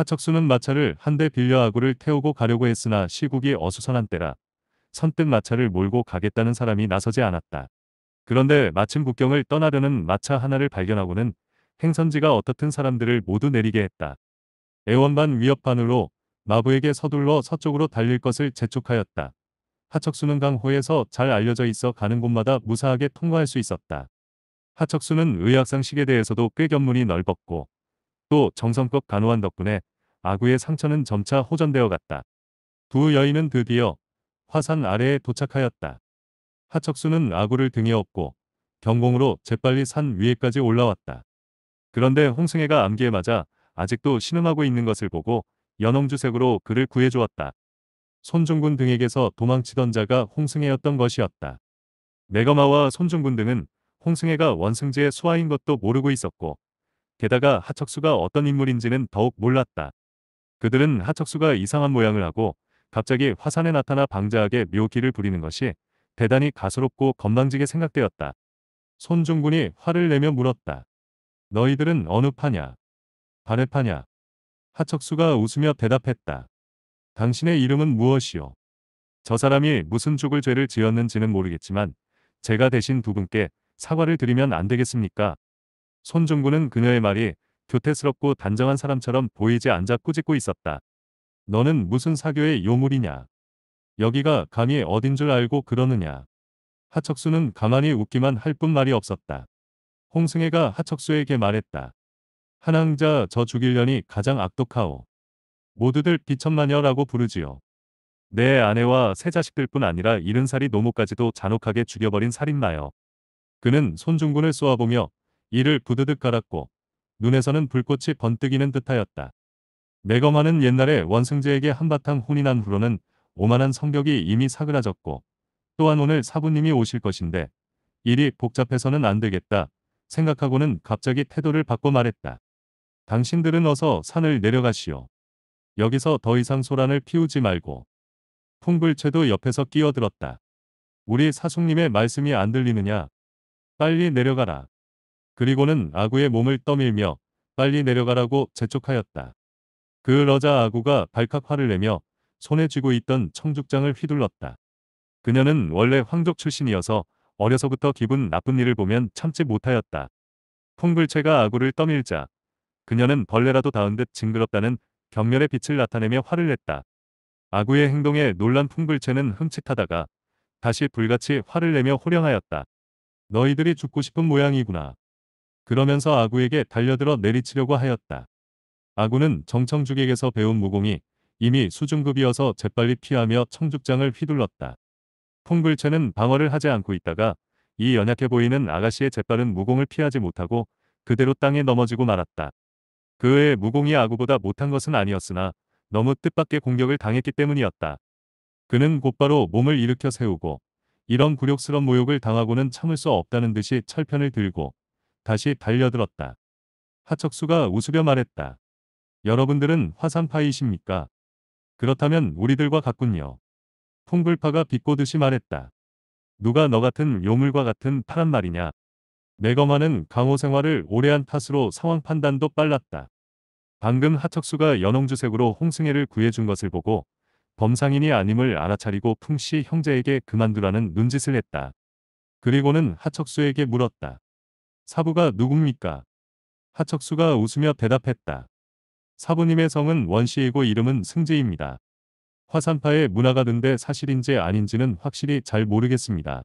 하척수는 마차를 한 대 빌려 아구를 태우고 가려고 했으나 시국이 어수선한 때라 선뜻 마차를 몰고 가겠다는 사람이 나서지 않았다. 그런데 마침 국경을 떠나려는 마차 하나를 발견하고는 행선지가 어떻든 사람들을 모두 내리게 했다. 애원반 위협반으로 마부에게 서둘러 서쪽으로 달릴 것을 재촉하였다. 하척수는 강호에서 잘 알려져 있어 가는 곳마다 무사하게 통과할 수 있었다. 하척수는 의학상식에 대해서도 꽤 견문이 넓었고 또 정성껏 간호한 덕분에 아구의 상처는 점차 호전되어 갔다. 두 여인은 드디어 화산 아래에 도착하였다. 하척수는 아구를 등에 업고 경공으로 재빨리 산 위에까지 올라왔다. 그런데 홍승애가 암기에 맞아 아직도 신음하고 있는 것을 보고 연홍주색으로 그를 구해주었다. 손중군 등에게서 도망치던 자가 홍승애였던 것이었다. 매거마와 손중군 등은 홍승애가 원승지의 수하인 것도 모르고 있었고 게다가 하척수가 어떤 인물인지는 더욱 몰랐다. 그들은 하척수가 이상한 모양을 하고 갑자기 화산에 나타나 방자하게 묘기를 부리는 것이 대단히 가소롭고 건방지게 생각되었다. 손중군이 화를 내며 물었다. 너희들은 어느 파냐? 발의 파냐? 하척수가 웃으며 대답했다. 당신의 이름은 무엇이오저 사람이 무슨 죽을 죄를 지었는지는 모르겠지만 제가 대신 두 분께 사과를 드리면 안 되겠습니까? 손중군은 그녀의 말이 교태스럽고 단정한 사람처럼 보이지 않자 꾸짖고 있었다. 너는 무슨 사교의 요물이냐. 여기가 강의 어딘 줄 알고 그러느냐. 하척수는 가만히 웃기만 할 뿐 말이 없었다. 홍승혜가 하척수에게 말했다. 한왕자 저 죽일년이 가장 악독하오. 모두들 비천마녀라고 부르지요. 내 아내와 세 자식들뿐 아니라 70살이 노모까지도 잔혹하게 죽여버린 살인마여. 그는 손중군을 쏘아보며 이를 부드득 갈았고 눈에서는 불꽃이 번뜩이는 듯하였다. 매거하는 옛날에 원승재에게 한바탕 혼이 난 후로는 오만한 성격이 이미 사그라졌고 또한 오늘 사부님이 오실 것인데 일이 복잡해서는 안 되겠다 생각하고는 갑자기 태도를 바꿔 말했다. 당신들은 어서 산을 내려가시오. 여기서 더 이상 소란을 피우지 말고 풍불채도 옆에서 끼어들었다. 우리 사숙님의 말씀이 안 들리느냐? 빨리 내려가라. 그리고는 아구의 몸을 떠밀며 빨리 내려가라고 재촉하였다. 그러자 아구가 발칵 화를 내며 손에 쥐고 있던 청죽장을 휘둘렀다. 그녀는 원래 황족 출신이어서 어려서부터 기분 나쁜 일을 보면 참지 못하였다. 풍불채가 아구를 떠밀자 그녀는 벌레라도 닿은 듯 징그럽다는 경멸의 빛을 나타내며 화를 냈다. 아구의 행동에 놀란 풍불채는 흠칫하다가 다시 불같이 화를 내며 호령하였다. 너희들이 죽고 싶은 모양이구나. 그러면서 아구에게 달려들어 내리치려고 하였다. 아구는 정청죽에게서 배운 무공이 이미 수중급이어서 재빨리 피하며 청죽장을 휘둘렀다. 콩불채는 방어를 하지 않고 있다가 이 연약해 보이는 아가씨의 재빠른 무공을 피하지 못하고 그대로 땅에 넘어지고 말았다. 그 외에 무공이 아구보다 못한 것은 아니었으나 너무 뜻밖의 공격을 당했기 때문이었다. 그는 곧바로 몸을 일으켜 세우고 이런 굴욕스런 모욕을 당하고는 참을 수 없다는 듯이 철편을 들고 다시 달려들었다. 하척수가 우스려 말했다. 여러분들은 화산파이십니까? 그렇다면 우리들과 같군요. 풍불파가 비꼬듯이 말했다. 누가 너 같은 요물과 같은 파란 말이냐. 매거마는 강호 생활을 오래한 탓으로 상황 판단도 빨랐다. 방금 하척수가 연홍주색으로 홍승혜를 구해준 것을 보고 범상인이 아님을 알아차리고 풍씨 형제에게 그만두라는 눈짓을 했다. 그리고는 하척수에게 물었다. 사부가 누굽니까? 하척수가 웃으며 대답했다. 사부님의 성은 원시이고 이름은 승재입니다. 화산파의 문화가 든데 사실인지 아닌지는 확실히 잘 모르겠습니다.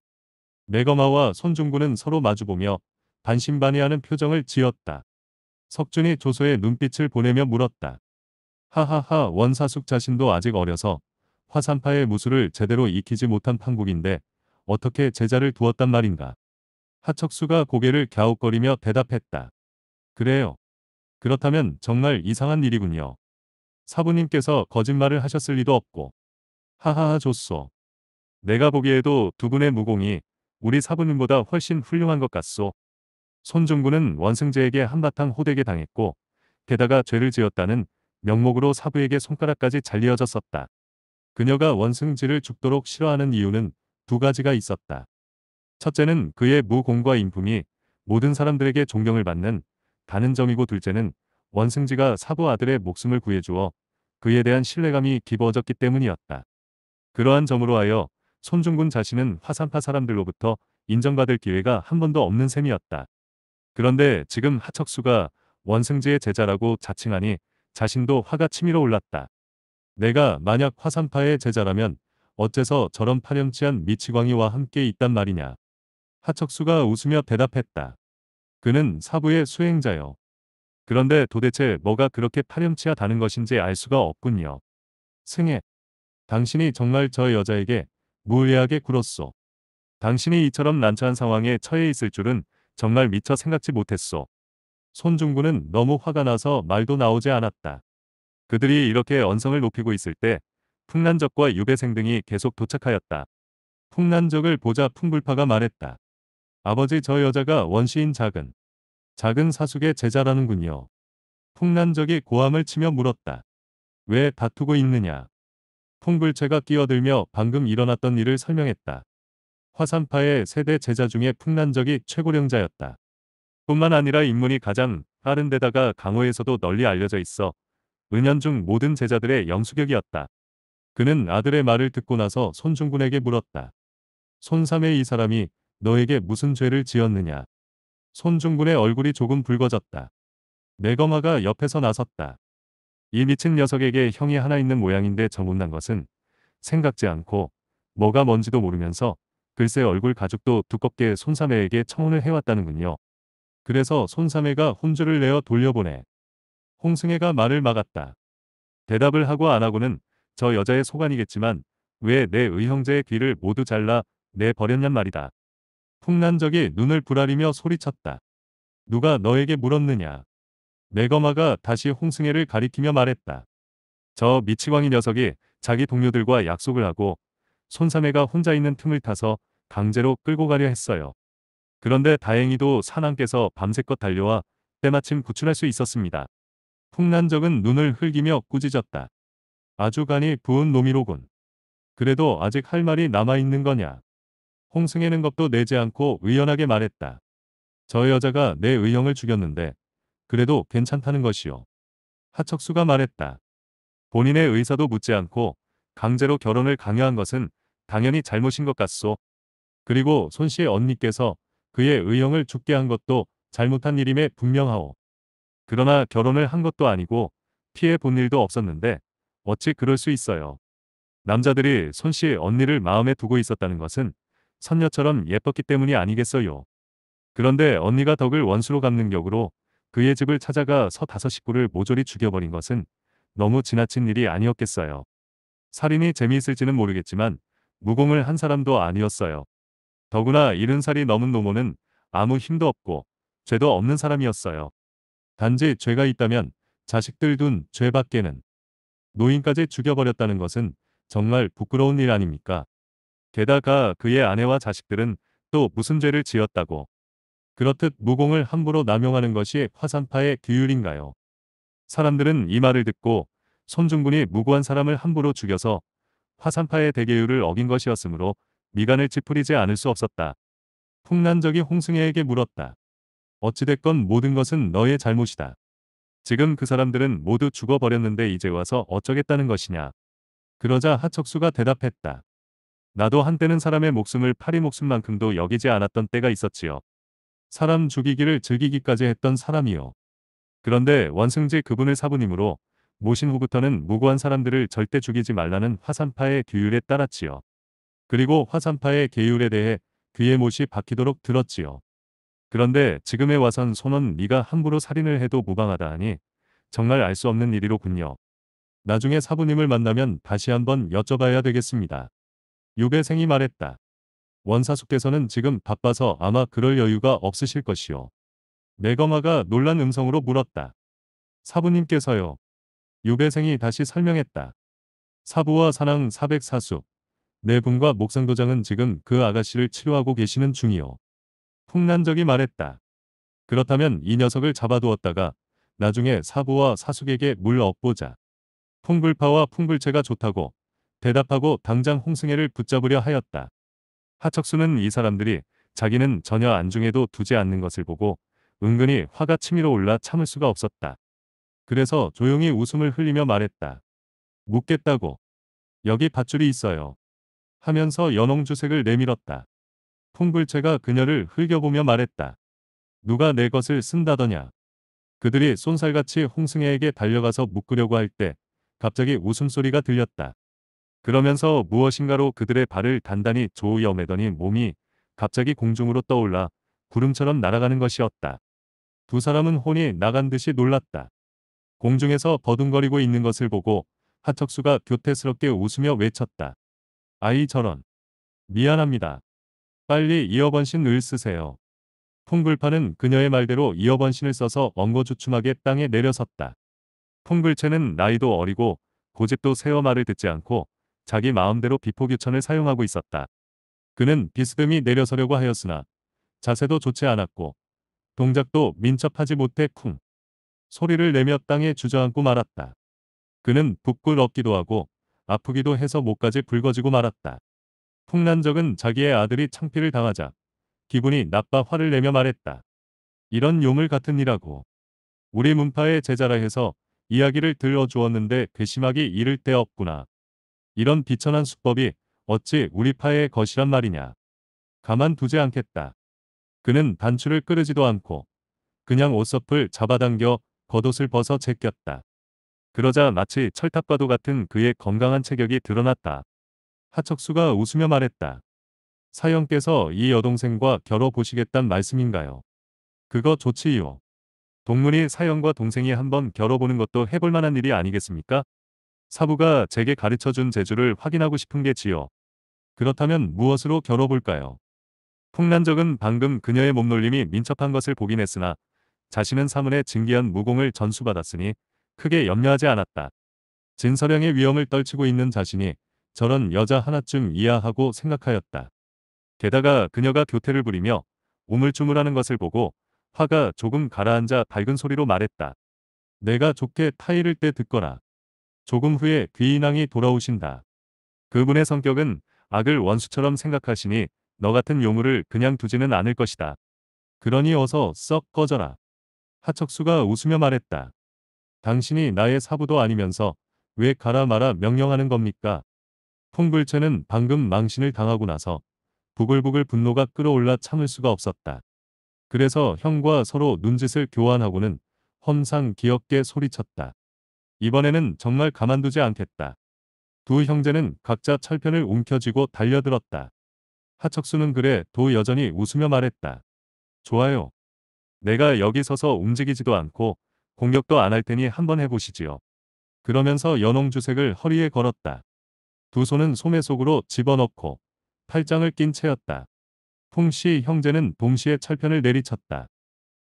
매거마와 손중구는 서로 마주보며 반신반의하는 표정을 지었다. 석준이 조소의 눈빛을 보내며 물었다. 하하하 원사숙 자신도 아직 어려서 화산파의 무술을 제대로 익히지 못한 판국인데 어떻게 제자를 두었단 말인가. 하척수가 고개를 갸웃거리며 대답했다. 그래요. 그렇다면 정말 이상한 일이군요. 사부님께서 거짓말을 하셨을 리도 없고. 하하하 좋소. 내가 보기에도 두 분의 무공이 우리 사부님보다 훨씬 훌륭한 것 같소. 손중구는 원승재에게 한바탕 호되게 당했고 게다가 죄를 지었다는 명목으로 사부에게 손가락까지 잘리어졌었다. 그녀가 원승지를 죽도록 싫어하는 이유는 두 가지가 있었다. 첫째는 그의 무공과 인품이 모든 사람들에게 존경을 받는 다는 점이고 둘째는 원승지가 사부 아들의 목숨을 구해주어 그에 대한 신뢰감이 깊어졌기 때문이었다. 그러한 점으로 하여 손중군 자신은 화산파 사람들로부터 인정받을 기회가 한 번도 없는 셈이었다. 그런데 지금 하척수가 원승지의 제자라고 자칭하니 자신도 화가 치밀어 올랐다. 내가 만약 화산파의 제자라면 어째서 저런 파렴치한 미치광이와 함께 있단 말이냐. 하척수가 웃으며 대답했다. 그는 사부의 수행자요. 그런데 도대체 뭐가 그렇게 파렴치하다는 것인지 알 수가 없군요. 승혜. 당신이 정말 저 여자에게 무례하게 굴었소. 당신이 이처럼 난처한 상황에 처해 있을 줄은 정말 미처 생각지 못했소. 손중구는 너무 화가 나서 말도 나오지 않았다. 그들이 이렇게 언성을 높이고 있을 때 풍란적과 유배생 등이 계속 도착하였다. 풍란적을 보자 풍불파가 말했다. 아버지 저 여자가 원시인 작은 작은 사숙의 제자라는군요. 풍란적이 고함을 치며 물었다. 왜 다투고 있느냐. 풍불채가 끼어들며 방금 일어났던 일을 설명했다. 화산파의 세대 제자 중에 풍란적이 최고령자였다. 뿐만 아니라 인문이 가장 빠른 데다가 강호에서도 널리 알려져 있어 은연중 모든 제자들의 영수격이었다. 그는 아들의 말을 듣고 나서 손중군에게 물었다. 손삼의 이 사람이 너에게 무슨 죄를 지었느냐. 손중군의 얼굴이 조금 붉어졌다. 매거마가 옆에서 나섰다. 이 미친 녀석에게 형이 하나 있는 모양인데 정운난 것은 생각지 않고 뭐가 뭔지도 모르면서 글쎄 얼굴 가죽도 두껍게 손삼해에게 청혼을 해왔다는군요. 그래서 손삼해가 혼주를 내어 돌려보내. 홍승해가 말을 막았다. 대답을 하고 안 하고는 저 여자의 소관이겠지만 왜 내 의형제의 귀를 모두 잘라 내 버렸냔 말이다. 풍란적이 눈을 부라리며 소리쳤다. 누가 너에게 물었느냐. 내거마가 다시 홍승혜를 가리키며 말했다. 저 미치광이 녀석이 자기 동료들과 약속을 하고 손사매가 혼자 있는 틈을 타서 강제로 끌고 가려 했어요. 그런데 다행히도 사남께서 밤새껏 달려와 때마침 구출할 수 있었습니다. 풍란적은 눈을 흘기며 꾸짖었다. 아주 간이 부은 놈이로군. 그래도 아직 할 말이 남아있는 거냐. 홍승혜는 겁도 내지 않고 의연하게 말했다. 저 여자가 내 의형을 죽였는데 그래도 괜찮다는 것이요. 하척수가 말했다. 본인의 의사도 묻지 않고 강제로 결혼을 강요한 것은 당연히 잘못인 것 같소. 그리고 손 씨의 언니께서 그의 의형을 죽게 한 것도 잘못한 일임에 분명하오. 그러나 결혼을 한 것도 아니고 피해 본 일도 없었는데 어찌 그럴 수 있어요. 남자들이 손 씨의 언니를 마음에 두고 있었다는 것은 선녀처럼 예뻤기 때문이 아니겠어요. 그런데 언니가 덕을 원수로 갚는 격으로 그의 집을 찾아가 서다섯 식구를 모조리 죽여버린 것은 너무 지나친 일이 아니었겠어요. 살인이 재미있을지는 모르겠지만 무공을 한 사람도 아니었어요. 더구나 70살이 넘은 노모는 아무 힘도 없고 죄도 없는 사람이었어요. 단지 죄가 있다면 자식들 둔 죄밖에는 노인까지 죽여버렸다는 것은 정말 부끄러운 일 아닙니까? 게다가 그의 아내와 자식들은 또 무슨 죄를 지었다고. 그렇듯 무공을 함부로 남용하는 것이 화산파의 규율인가요? 사람들은 이 말을 듣고 손중군이 무고한 사람을 함부로 죽여서 화산파의 대계율을 어긴 것이었으므로 미간을 찌푸리지 않을 수 없었다. 풍난적이 홍승혜에게 물었다. 어찌됐건 모든 것은 너의 잘못이다. 지금 그 사람들은 모두 죽어버렸는데 이제 와서 어쩌겠다는 것이냐. 그러자 하척수가 대답했다. 나도 한때는 사람의 목숨을 파리 목숨만큼도 여기지 않았던 때가 있었지요. 사람 죽이기를 즐기기까지 했던 사람이요. 그런데 원승지 그분을 사부님으로 모신 후부터는 무고한 사람들을 절대 죽이지 말라는 화산파의 규율에 따랐지요. 그리고 화산파의 계율에 대해 귀에 못이 박히도록 들었지요. 그런데 지금에 와선 손은 네가 함부로 살인을 해도 무방하다 하니 정말 알 수 없는 일이로군요. 나중에 사부님을 만나면 다시 한번 여쭤봐야 되겠습니다. 유배생이 말했다. 원사숙께서는 지금 바빠서 아마 그럴 여유가 없으실 것이오. 매거마가 놀란 음성으로 물었다. 사부님께서요. 유배생이 다시 설명했다. 사부와 사낭4 0 4숙내 분과 목상도장은 지금 그 아가씨를 치료하고 계시는 중이오. 풍란적이 말했다. 그렇다면 이 녀석을 잡아두었다가 나중에 사부와 사숙에게 물 엎보자. 풍불파와 풍불채가 좋다고 대답하고 당장 홍승혜를 붙잡으려 하였다. 하척수는 이 사람들이 자기는 전혀 안중에도 두지 않는 것을 보고 은근히 화가 치밀어 올라 참을 수가 없었다. 그래서 조용히 웃음을 흘리며 말했다. 묻겠다고. 여기 밧줄이 있어요. 하면서 연홍주색을 내밀었다. 풍불채가 그녀를 흘겨보며 말했다. 누가 내 것을 쓴다더냐. 그들이 쏜살같이 홍승혜에게 달려가서 묶으려고 할 때 갑자기 웃음소리가 들렸다. 그러면서 무엇인가로 그들의 발을 단단히 조여 매더니 몸이 갑자기 공중으로 떠올라 구름처럼 날아가는 것이었다. 두 사람은 혼이 나간 듯이 놀랐다. 공중에서 버둥거리고 있는 것을 보고 하척수가 교태스럽게 웃으며 외쳤다. 아이 저런. 미안합니다. 빨리 이어번신을 쓰세요. 풍불파는 그녀의 말대로 이어번신을 써서 엉거주춤하게 땅에 내려섰다. 풍불채는 나이도 어리고 고집도 세어 말을 듣지 않고 자기 마음대로 비포규천을 사용하고 있었다. 그는 비스듬히 내려서려고 하였으나 자세도 좋지 않았고 동작도 민첩하지 못해 쿵 소리를 내며 땅에 주저앉고 말았다. 그는 붓끄럽기도 하고 아프기도 해서 목까지 붉어지고 말았다. 풍란적은 자기의 아들이 창피를 당하자 기분이 나빠 화를 내며 말했다. 이런 용을 같은 이라고. 우리 문파의 제자라 해서 이야기를 들려주었는데 괘씸하기 이를 때 없구나. 이런 비천한 수법이 어찌 우리 파의 것이란 말이냐. 가만 두지 않겠다. 그는 단추를 끄르지도 않고 그냥 옷서풀 잡아당겨 겉옷을 벗어 제꼈다. 그러자 마치 철탑과도 같은 그의 건강한 체격이 드러났다. 하척수가 웃으며 말했다. 사형께서 이 여동생과 결어 보시겠단 말씀인가요? 그거 좋지요. 동문이 사형과 동생이 한번 결어보는 것도 해볼 만한 일이 아니겠습니까? 사부가 제게 가르쳐준 재주를 확인하고 싶은 게 지요. 그렇다면 무엇으로 겨뤄볼까요? 풍란적은 방금 그녀의 몸놀림이 민첩한 것을 보긴 했으나 자신은 사문의 증기한 무공을 전수받았으니 크게 염려하지 않았다. 진서령의 위험을 떨치고 있는 자신이 저런 여자 하나쯤 이하하고 생각하였다. 게다가 그녀가 교태를 부리며 우물쭈물하는 것을 보고 화가 조금 가라앉아 밝은 소리로 말했다. 내가 좋게 타이를 때 듣거라. 조금 후에 귀인왕이 돌아오신다. 그분의 성격은 악을 원수처럼 생각하시니 너 같은 요물을 그냥 두지는 않을 것이다. 그러니 어서 썩 꺼져라. 하척수가 웃으며 말했다. 당신이 나의 사부도 아니면서 왜 가라 마라 명령하는 겁니까? 통불채는 방금 망신을 당하고 나서 부글부글 분노가 끌어올라 참을 수가 없었다. 그래서 형과 서로 눈짓을 교환하고는 험상 귀엽게 소리쳤다. 이번에는 정말 가만두지 않겠다. 두 형제는 각자 철편을 움켜쥐고 달려들었다. 하척수는 그래 도 여전히 웃으며 말했다. 좋아요. 내가 여기 서서 움직이지도 않고 공격도 안 할 테니 한번 해보시지요. 그러면서 연홍주색을 허리에 걸었다. 두 손은 소매 속으로 집어넣고 팔짱을 낀 채였다. 풍씨 형제는 동시에 철편을 내리쳤다.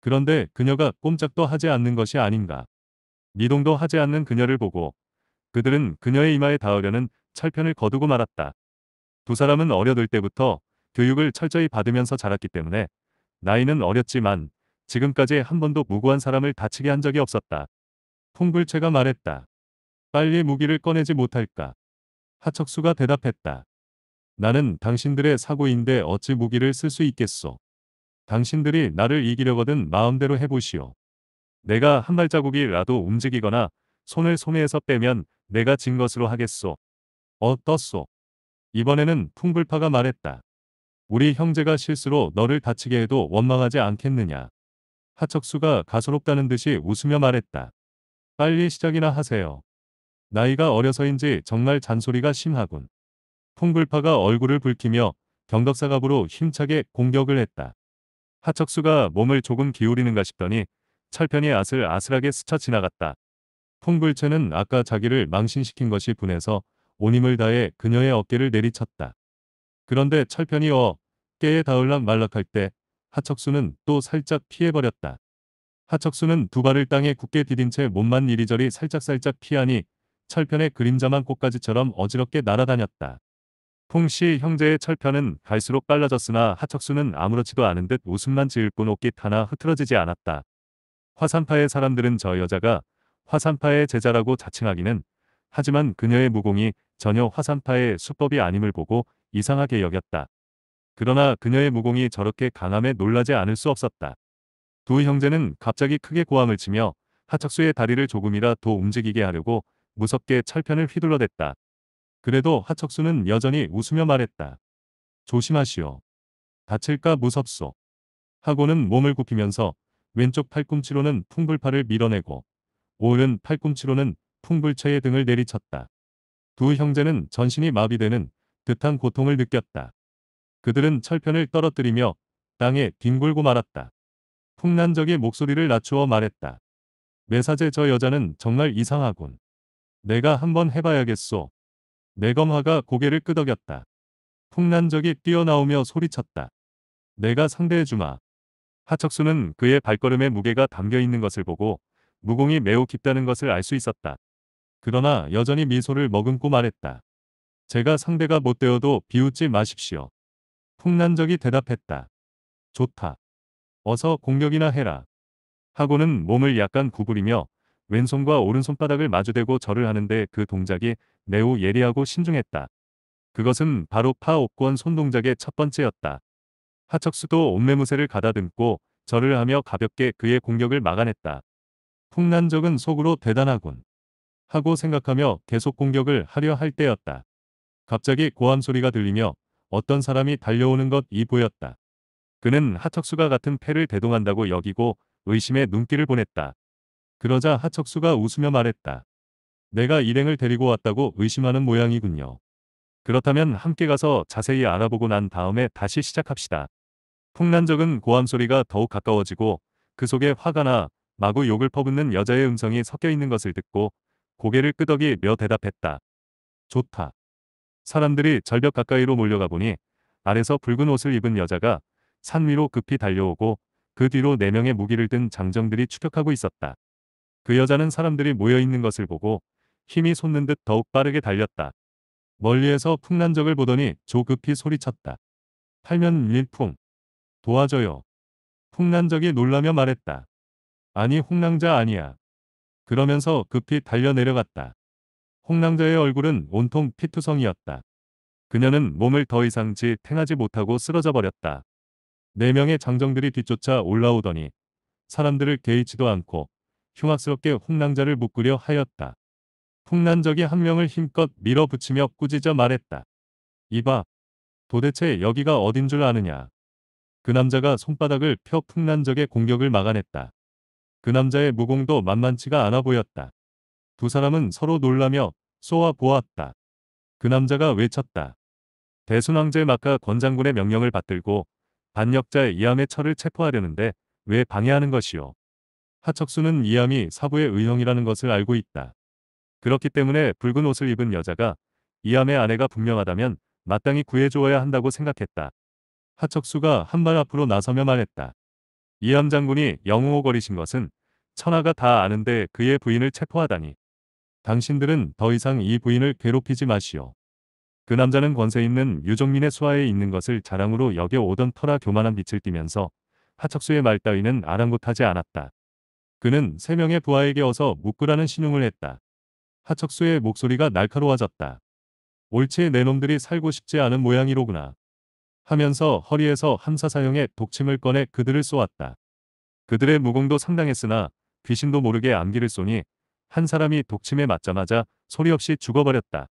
그런데 그녀가 꼼짝도 하지 않는 것이 아닌가. 미동도 하지 않는 그녀를 보고 그들은 그녀의 이마에 닿으려는 철편을 거두고 말았다. 두 사람은 어려들 때부터 교육을 철저히 받으면서 자랐기 때문에 나이는 어렸지만 지금까지 한 번도 무고한 사람을 다치게 한 적이 없었다. 풍불채가 말했다. 빨리 무기를 꺼내지 못할까? 하척수가 대답했다. 나는 당신들의 사고인데 어찌 무기를 쓸 수 있겠소? 당신들이 나를 이기려거든 마음대로 해보시오. 내가 한 발자국이라도 움직이거나 손을 손에서 빼면 내가 진 것으로 하겠소. 어떻소? 이번에는 풍불파가 말했다. 우리 형제가 실수로 너를 다치게 해도 원망하지 않겠느냐. 하척수가 가소롭다는 듯이 웃으며 말했다. 빨리 시작이나 하세요. 나이가 어려서인지 정말 잔소리가 심하군. 풍불파가 얼굴을 붉히며 경덕사갑으로 힘차게 공격을 했다. 하척수가 몸을 조금 기울이는가 싶더니 철편이 아슬아슬하게 스쳐 지나갔다. 콩불채는 아까 자기를 망신시킨 것이 분해서 온 힘을 다해 그녀의 어깨를 내리쳤다. 그런데 철편이 어 깨에 닿을락 말락할 때 하척수는 또 살짝 피해버렸다. 하척수는 두 발을 땅에 굳게 디딘 채 몸만 이리저리 살짝살짝 피하니 철편의 그림자만 꽃가지처럼 어지럽게 날아다녔다. 퐁씨 형제의 철편은 갈수록 빨라졌으나 하척수는 아무렇지도 않은 듯 웃음만 지을 뿐 옷깃 하나 흐트러지지 않았다. 화산파의 사람들은 저 여자가 화산파의 제자라고 자칭하기는 하지만 그녀의 무공이 전혀 화산파의 수법이 아님을 보고 이상하게 여겼다. 그러나 그녀의 무공이 저렇게 강함에 놀라지 않을 수 없었다. 두 형제는 갑자기 크게 고함을 치며 하척수의 다리를 조금이라도 움직이게 하려고 무섭게 철편을 휘둘러댔다. 그래도 하척수는 여전히 웃으며 말했다. 조심하시오. 다칠까 무섭소. 하고는 몸을 굽히면서 왼쪽 팔꿈치로는 풍불파를 밀어내고 오른 팔꿈치로는 풍불체의 등을 내리쳤다. 두 형제는 전신이 마비되는 듯한 고통을 느꼈다. 그들은 철편을 떨어뜨리며 땅에 뒹굴고 말았다. 풍난적의 목소리를 낮추어 말했다. 매사제 저 여자는 정말 이상하군. 내가 한번 해봐야겠소. 내검화가 고개를 끄덕였다. 풍난적이 뛰어나오며 소리쳤다. 내가 상대해주마. 하척수는 그의 발걸음에 무게가 담겨 있는 것을 보고 무공이 매우 깊다는 것을 알 수 있었다. 그러나 여전히 미소를 머금고 말했다. 제가 상대가 못 되어도 비웃지 마십시오. 풍난적이 대답했다. 좋다. 어서 공격이나 해라. 하고는 몸을 약간 구부리며 왼손과 오른손바닥을 마주대고 절을 하는데 그 동작이 매우 예리하고 신중했다. 그것은 바로 파옥권 손동작의 첫 번째였다. 하척수도 옷매무새를 가다듬고 절을 하며 가볍게 그의 공격을 막아냈다. 풍난적은 속으로 대단하군. 하고 생각하며 계속 공격을 하려 할 때였다. 갑자기 고함 소리가 들리며 어떤 사람이 달려오는 것이 보였다. 그는 하척수가 같은 패를 대동한다고 여기고 의심의 눈길을 보냈다. 그러자 하척수가 웃으며 말했다. 내가 일행을 데리고 왔다고 의심하는 모양이군요. 그렇다면 함께 가서 자세히 알아보고 난 다음에 다시 시작합시다. 풍란적은 고함 소리가 더욱 가까워지고 그 속에 화가 나 마구 욕을 퍼붓는 여자의 음성이 섞여 있는 것을 듣고 고개를 끄덕이며 대답했다. 좋다. 사람들이 절벽 가까이로 몰려가 보니 아래서 붉은 옷을 입은 여자가 산 위로 급히 달려오고 그 뒤로 네 명의 무기를 든 장정들이 추격하고 있었다. 그 여자는 사람들이 모여 있는 것을 보고 힘이 솟는 듯 더욱 빠르게 달렸다. 멀리에서 풍란적을 보더니 조급히 소리쳤다. 팔면 밀풍 도와줘요. 홍란적이 놀라며 말했다. 아니 홍랑자 아니야. 그러면서 급히 달려 내려갔다. 홍랑자의 얼굴은 온통 피투성이었다. 그녀는 몸을 더 이상 지탱하지 못하고 쓰러져 버렸다. 네 명의 장정들이 뒤쫓아 올라오더니 사람들을 개의치도 않고 흉악스럽게 홍랑자를 묶으려 하였다. 홍난적이 한 명을 힘껏 밀어붙이며 꾸짖어 말했다. 이봐, 도대체 여기가 어딘 줄 아느냐. 그 남자가 손바닥을 펴 풍난 적의 공격을 막아냈다. 그 남자의 무공도 만만치가 않아 보였다. 두 사람은 서로 놀라며 쏘아 보았다. 그 남자가 외쳤다. 대순왕제 막하 권장군의 명령을 받들고 반역자의 이암의 철을 체포하려는데 왜 방해하는 것이오. 하척수는 이암이 사부의 의형이라는 것을 알고 있다. 그렇기 때문에 붉은 옷을 입은 여자가 이암의 아내가 분명하다면 마땅히 구해줘야 한다고 생각했다. 하척수가 한 발 앞으로 나서며 말했다. 이함 장군이 영웅호거리신 것은 천하가 다 아는데 그의 부인을 체포하다니. 당신들은 더 이상 이 부인을 괴롭히지 마시오. 그 남자는 권세 있는 유종민의 수하에 있는 것을 자랑으로 여겨오던 터라 교만한 빛을 띠면서 하척수의 말 따위는 아랑곳하지 않았다. 그는 세 명의 부하에게 어서 묶으라는 신용을 했다. 하척수의 목소리가 날카로워졌다. 옳지 내 놈들이 살고 싶지 않은 모양이로구나. 하면서 허리에서 한사 사형의 독침을 꺼내 그들을 쏘았다. 그들의 무공도 상당했으나 귀신도 모르게 암기를 쏘니 한 사람이 독침에 맞자마자 소리 없이 죽어버렸다.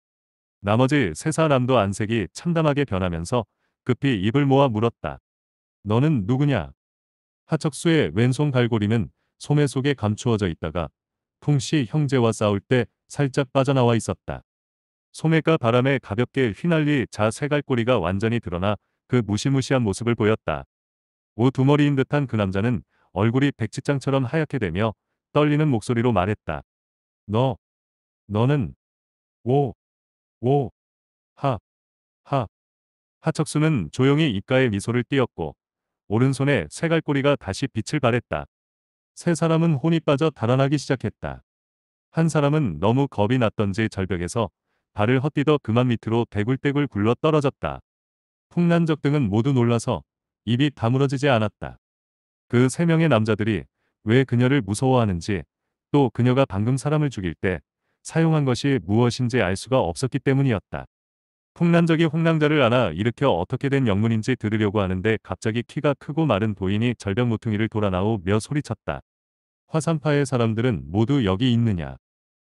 나머지 세 사람도 안색이 참담하게 변하면서 급히 입을 모아 물었다. 너는 누구냐? 하척수의 왼손 갈고리는 소매 속에 감추어져 있다가 풍씨 형제와 싸울 때 살짝 빠져나와 있었다. 소매가 바람에 가볍게 휘날리 자 세갈고리가 완전히 드러나 그 무시무시한 모습을 보였다. 오 두머리인 듯한 그 남자는 얼굴이 백지장처럼 하얗게 되며 떨리는 목소리로 말했다. 너, 너는, 오, 오, 하, 하. 하척수는 조용히 입가에 미소를 띄었고 오른손에 새갈꼬리가 다시 빛을 발했다. 세 사람은 혼이 빠져 달아나기 시작했다. 한 사람은 너무 겁이 났던지 절벽에서 발을 헛디뎌 그만 밑으로 대굴대굴 굴러 떨어졌다. 풍란적 등은 모두 놀라서 입이 다물어지지 않았다. 그 세 명의 남자들이 왜 그녀를 무서워하는지 또 그녀가 방금 사람을 죽일 때 사용한 것이 무엇인지 알 수가 없었기 때문이었다. 풍란적이 홍랑자를 안아 일으켜 어떻게 된 영문인지 들으려고 하는데 갑자기 키가 크고 마른 도인이 절벽 모퉁이를 돌아나오며 소리쳤다. 화산파의 사람들은 모두 여기 있느냐.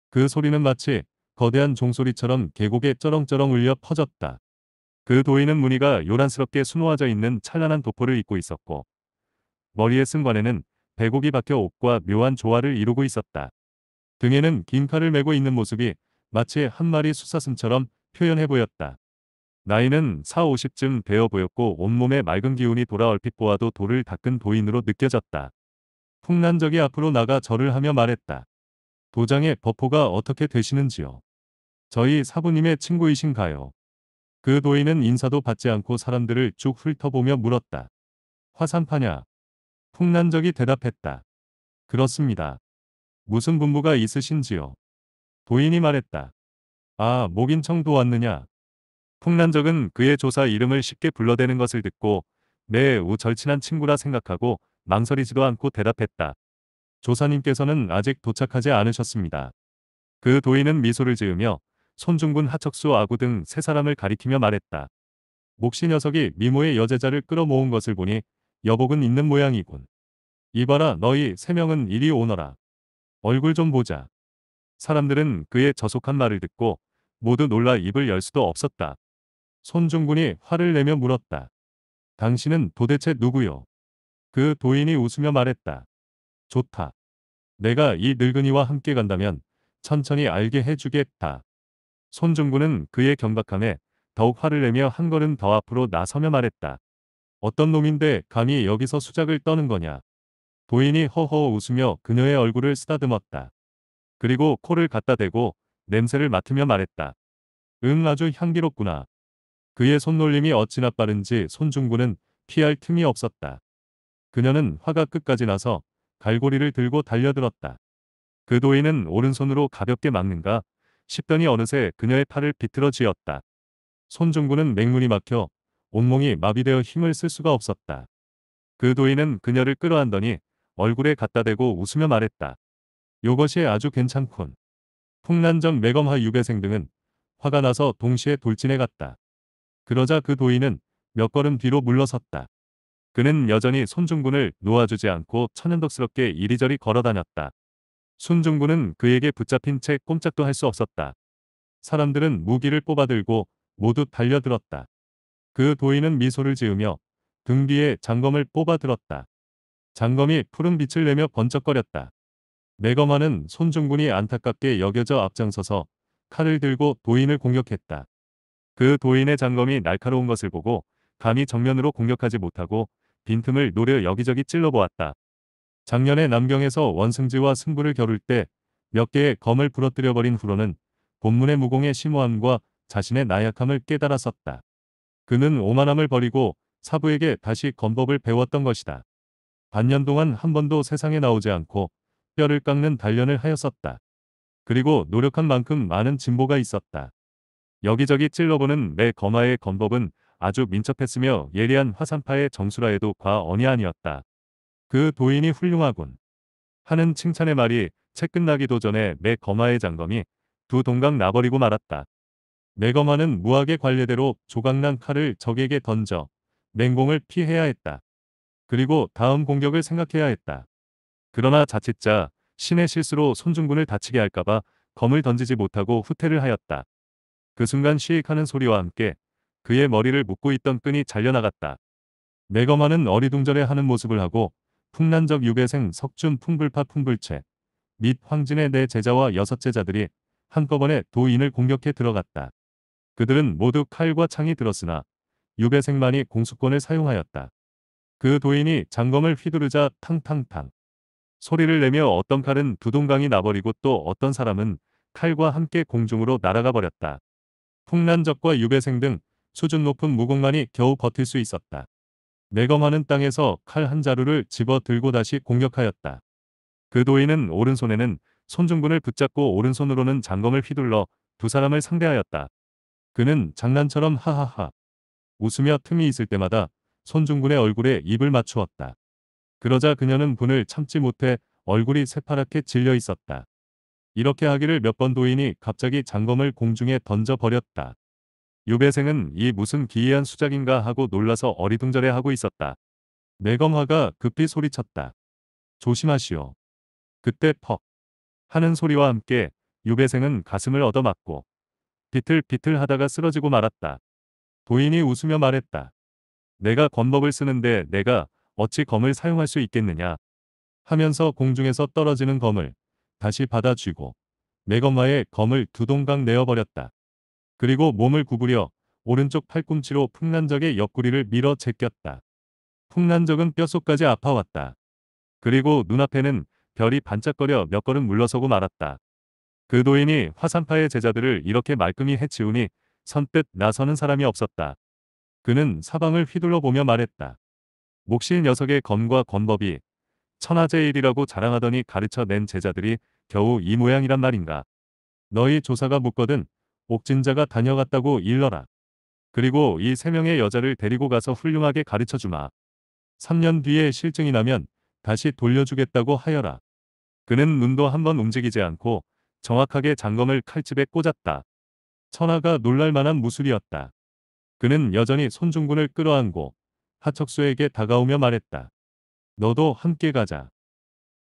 그 소리는 마치 거대한 종소리처럼 계곡에 쩌렁쩌렁 울려 퍼졌다. 그 도인은 무늬가 요란스럽게 수놓아져 있는 찬란한 도포를 입고 있었고 머리에 승관에는 배고기 박혀 옷과 묘한 조화를 이루고 있었다. 등에는 긴 칼을 메고 있는 모습이 마치 한 마리 수사슴처럼 표현해 보였다. 나이는 4, 50쯤 되어 보였고 온몸에 맑은 기운이 돌아 얼핏 보아도 돌을 닦은 도인으로 느껴졌다. 풍란적이 앞으로 나가 절을 하며 말했다. 도장의 버포가 어떻게 되시는지요? 저희 사부님의 친구이신가요? 그 도인은 인사도 받지 않고 사람들을 쭉 훑어보며 물었다. 화산파냐? 풍란적이 대답했다. 그렇습니다. 무슨 분부가 있으신지요? 도인이 말했다. 아, 목인청도 왔느냐? 풍란적은 그의 조사 이름을 쉽게 불러대는 것을 듣고 매우 네, 절친한 친구라 생각하고 망설이지도 않고 대답했다. 조사님께서는 아직 도착하지 않으셨습니다. 그 도인은 미소를 지으며 손중군 하척수 아구 등 세 사람을 가리키며 말했다. 목시 녀석이 미모의 여제자를 끌어모은 것을 보니 여복은 있는 모양이군. 이봐라 너희 세 명은 이리 오너라. 얼굴 좀 보자. 사람들은 그의 저속한 말을 듣고 모두 놀라 입을 열 수도 없었다. 손중군이 화를 내며 물었다. 당신은 도대체 누구요? 그 도인이 웃으며 말했다. 좋다. 내가 이 늙은이와 함께 간다면 천천히 알게 해주겠다. 손중구는 그의 경박함에 더욱 화를 내며 한 걸음 더 앞으로 나서며 말했다. 어떤 놈인데 감히 여기서 수작을 떠는 거냐. 도인이 허허 웃으며 그녀의 얼굴을 쓰다듬었다. 그리고 코를 갖다 대고 냄새를 맡으며 말했다. 응 아주 향기롭구나. 그의 손놀림이 어찌나 빠른지 손중구는 피할 틈이 없었다. 그녀는 화가 끝까지 나서 갈고리를 들고 달려들었다. 그 도인은 오른손으로 가볍게 막는가 싶더니 어느새 그녀의 팔을 비틀어 쥐었다. 손중구는 맹문이 막혀 온몸이 마비되어 힘을 쓸 수가 없었다. 그 도인은 그녀를 끌어안더니 얼굴에 갖다 대고 웃으며 말했다. 요것이 아주 괜찮군. 풍란정매검하 유배생 등은 화가 나서 동시에 돌진해 갔다. 그러자 그 도인은 몇 걸음 뒤로 물러섰다. 그는 여전히 손중군을 놓아주지 않고 천연덕스럽게 이리저리 걸어다녔다. 순중부는 그에게 붙잡힌 채 꼼짝도 할 수 없었다. 사람들은 무기를 뽑아들고 모두 달려들었다. 그 도인은 미소를 지으며 등 뒤에 장검을 뽑아들었다. 장검이 푸른 빛을 내며 번쩍거렸다. 매검하는 손중군이 안타깝게 여겨져 앞장서서 칼을 들고 도인을 공격했다. 그 도인의 장검이 날카로운 것을 보고 감히 정면으로 공격하지 못하고 빈틈을 노려 여기저기 찔러보았다. 작년에 남경에서 원승지와 승부를 겨룰 때 몇 개의 검을 부러뜨려버린 후로는 본문의 무공의 심오함과 자신의 나약함을 깨달았었다. 그는 오만함을 버리고 사부에게 다시 검법을 배웠던 것이다. 반년 동안 한 번도 세상에 나오지 않고 뼈를 깎는 단련을 하였었다. 그리고 노력한 만큼 많은 진보가 있었다. 여기저기 찔러보는 내 검화의 검법은 아주 민첩했으며 예리한 화산파의 정수라 에도 과언이 아니었다. 그 도인이 훌륭하군. 하는 칭찬의 말이 책 끝나기도 전에 내 거마의 장검이 두 동강 나버리고 말았다. 내 거마는 무학의 관례대로 조각난 칼을 적에게 던져 맹공을 피해야 했다. 그리고 다음 공격을 생각해야 했다. 그러나 자칫자 신의 실수로 손중군을 다치게 할까봐 검을 던지지 못하고 후퇴를 하였다. 그 순간 쉬익하는 소리와 함께 그의 머리를 묶고 있던 끈이 잘려나갔다. 내거마는 어리둥절해 하는 모습을 하고 풍란적 유배생 석준 풍불파 풍불채 및 황진의 네 제자와 여섯 제자들이 한꺼번에 도인을 공격해 들어갔다. 그들은 모두 칼과 창이 들었으나 유배생만이 공수권을 사용하였다. 그 도인이 장검을 휘두르자 탕탕탕 소리를 내며 어떤 칼은 두동강이 나버리고 또 어떤 사람은 칼과 함께 공중으로 날아가 버렸다. 풍란적과 유배생 등 수준 높은 무공만이 겨우 버틸 수 있었다. 매검하는 땅에서 칼 한 자루를 집어 들고 다시 공격하였다. 그 도인은 오른손에는 손중군을 붙잡고 오른손으로는 장검을 휘둘러 두 사람을 상대하였다. 그는 장난처럼 하하하 웃으며 틈이 있을 때마다 손중군의 얼굴에 입을 맞추었다. 그러자 그녀는 분을 참지 못해 얼굴이 새파랗게 질려 있었다. 이렇게 하기를 몇 번 도인이 갑자기 장검을 공중에 던져 버렸다. 유배생은 이 무슨 기이한 수작인가 하고 놀라서 어리둥절해하고 있었다. 내검화가 급히 소리쳤다. 조심하시오. 그때 퍽 하는 소리와 함께 유배생은 가슴을 얻어맞고 비틀비틀 하다가 쓰러지고 말았다. 도인이 웃으며 말했다. 내가 권법을 쓰는데 내가 어찌 검을 사용할 수 있겠느냐 하면서 공중에서 떨어지는 검을 다시 받아쥐고 매검화의 검을 두 동강 내어버렸다. 그리고 몸을 구부려 오른쪽 팔꿈치로 풍란적의 옆구리를 밀어 제꼈다. 풍란적은 뼛속까지 아파왔다. 그리고 눈앞에는 별이 반짝거려 몇 걸음 물러서고 말았다. 그 도인이 화산파의 제자들을 이렇게 말끔히 해치우니 선뜻 나서는 사람이 없었다. 그는 사방을 휘둘러보며 말했다. 목실 녀석의 검과 권법이 천하제일이라고 자랑하더니 가르쳐 낸 제자들이 겨우 이 모양이란 말인가. 너희 조사가 묻거든 옥진자가 다녀갔다고 일러라. 그리고 이 세 명의 여자를 데리고 가서 훌륭하게 가르쳐 주마. 3년 뒤에 실증이 나면 다시 돌려주겠다고 하여라. 그는 눈도 한번 움직이지 않고 정확하게 장검을 칼집에 꽂았다. 천하가 놀랄만한 무술이었다. 그는 여전히 손중군을 끌어안고 하척수에게 다가오며 말했다. 너도 함께 가자.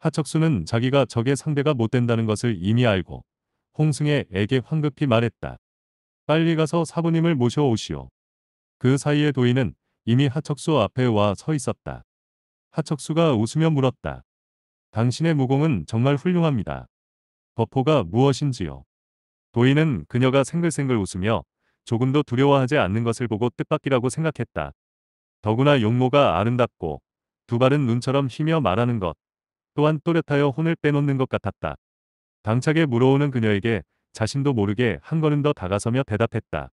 하척수는 자기가 적의 상대가 못된다는 것을 이미 알고 홍승애에게 황급히 말했다. 빨리 가서 사부님을 모셔오시오. 그 사이에 도인은 이미 하척수 앞에 와 서 있었다. 하척수가 웃으며 물었다. 당신의 무공은 정말 훌륭합니다. 버포가 무엇인지요? 도인은 그녀가 생글생글 웃으며 조금도 두려워하지 않는 것을 보고 뜻밖이라고 생각했다. 더구나 용모가 아름답고 두 발은 눈처럼 휘며 말하는 것 또한 또렷하여 혼을 빼놓는 것 같았다. 당차게 물어오는 그녀에게 자신도 모르게 한 걸음 더 다가서며 대답했다.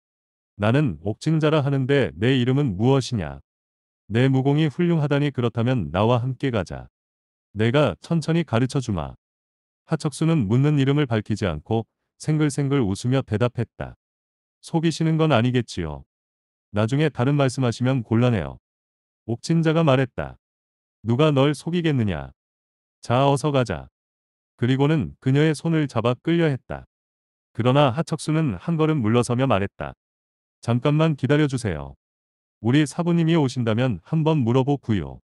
나는 옥증자라 하는데 내 이름은 무엇이냐. 내 무공이 훌륭하다니 그렇다면 나와 함께 가자. 내가 천천히 가르쳐 주마. 하척수는 묻는 이름을 밝히지 않고 생글생글 웃으며 대답했다. 속이시는 건 아니겠지요. 나중에 다른 말씀하시면 곤란해요. 옥진자가 말했다. 누가 널 속이겠느냐. 자 어서 가자. 그리고는 그녀의 손을 잡아 끌려 했다. 그러나 하척수는 한 걸음 물러서며 말했다. 잠깐만 기다려주세요. 우리 사부님이 오신다면 한번 물어보구요.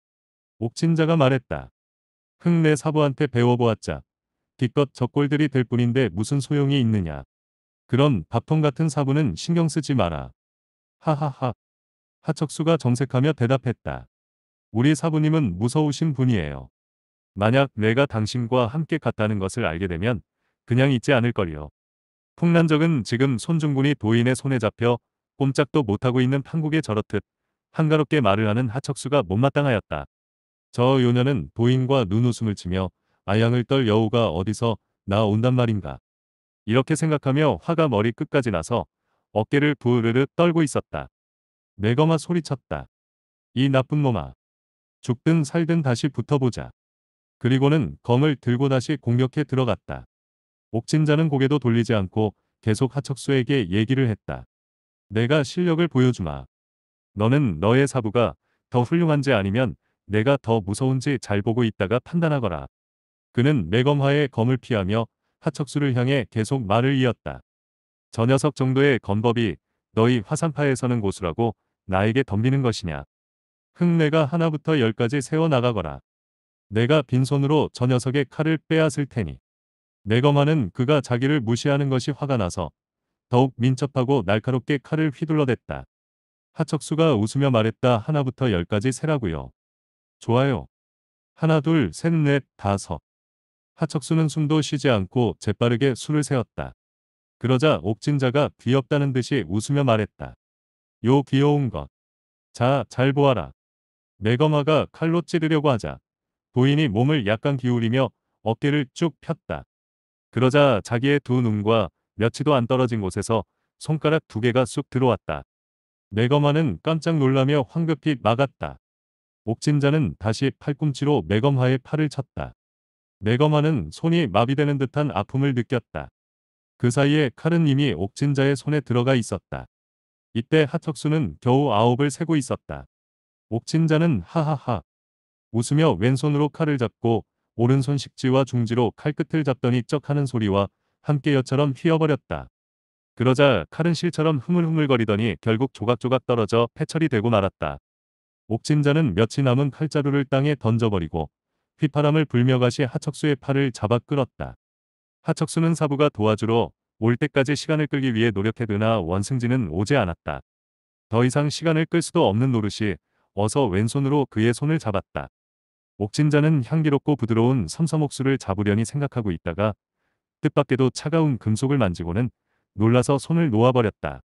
옥진자가 말했다. 흥 내 사부한테 배워보았자. 기껏 적골들이 될 뿐인데 무슨 소용이 있느냐. 그런 밥통 같은 사부는 신경 쓰지 마라. 하하하. 하척수가 정색하며 대답했다. 우리 사부님은 무서우신 분이에요. 만약 내가 당신과 함께 갔다는 것을 알게 되면 그냥 잊지 않을 걸요. 풍란적은 지금 손중군이 도인의 손에 잡혀 꼼짝도 못하고 있는 판국에 저렇듯 한가롭게 말을 하는 하척수가 못마땅하였다. 저 요녀는 도인과 눈웃음을 치며 아양을 떨 여우가 어디서 나온단 말인가. 이렇게 생각하며 화가 머리 끝까지 나서 어깨를 부르르 떨고 있었다. 내거마 소리쳤다. 이 나쁜 놈아. 죽든 살든 다시 붙어보자. 그리고는 검을 들고 다시 공격해 들어갔다. 옥진자는 고개도 돌리지 않고 계속 하척수에게 얘기를 했다. 내가 실력을 보여주마. 너는 너의 사부가 더 훌륭한지 아니면 내가 더 무서운지 잘 보고 있다가 판단하거라. 그는 매검화의 검을 피하며 하척수를 향해 계속 말을 이었다. 저 녀석 정도의 검법이 너희 화산파에서는 고수라고 나에게 덤비는 것이냐. 흥내가 하나부터 열까지 세워나가거라. 내가 빈손으로 저 녀석의 칼을 빼앗을 테니. 내거마는 그가 자기를 무시하는 것이 화가 나서 더욱 민첩하고 날카롭게 칼을 휘둘러댔다. 하척수가 웃으며 말했다. 하나부터 열까지 세라고요. 좋아요. 하나 둘 셋 넷 다섯. 하척수는 숨도 쉬지 않고 재빠르게 술을 세웠다. 그러자 옥진자가 귀엽다는 듯이 웃으며 말했다. 요 귀여운 것. 자, 잘 보아라. 내거마가 칼로 찌르려고 하자. 도인이 몸을 약간 기울이며 어깨를 쭉 폈다. 그러자 자기의 두 눈과 며치도 안 떨어진 곳에서 손가락 두 개가 쑥 들어왔다. 매검화는 깜짝 놀라며 황급히 막았다. 옥진자는 다시 팔꿈치로 매검화의 팔을 쳤다. 매검화는 손이 마비되는 듯한 아픔을 느꼈다. 그 사이에 칼은 이미 옥진자의 손에 들어가 있었다. 이때 하척수는 겨우 아홉을 세고 있었다. 옥진자는 하하하 웃으며 왼손으로 칼을 잡고 오른손 식지와 중지로 칼끝을 잡더니 쩍 하는 소리와 함께 여처럼 휘어버렸다. 그러자 칼은 실처럼 흐물흐물거리더니 결국 조각조각 떨어져 폐철이 되고 말았다. 옥진자는 며칠 남은 칼자루를 땅에 던져버리고 휘파람을 불며 가시 하척수의 팔을 잡아 끌었다. 하척수는 사부가 도와주러 올 때까지 시간을 끌기 위해 노력해드나 원승진은 오지 않았다. 더 이상 시간을 끌 수도 없는 노릇이 어서 왼손으로 그의 손을 잡았다. 옥진자는 향기롭고 부드러운 섬섬옥수를 잡으려니 생각하고 있다가 뜻밖에도 차가운 금속을 만지고는 놀라서 손을 놓아버렸다.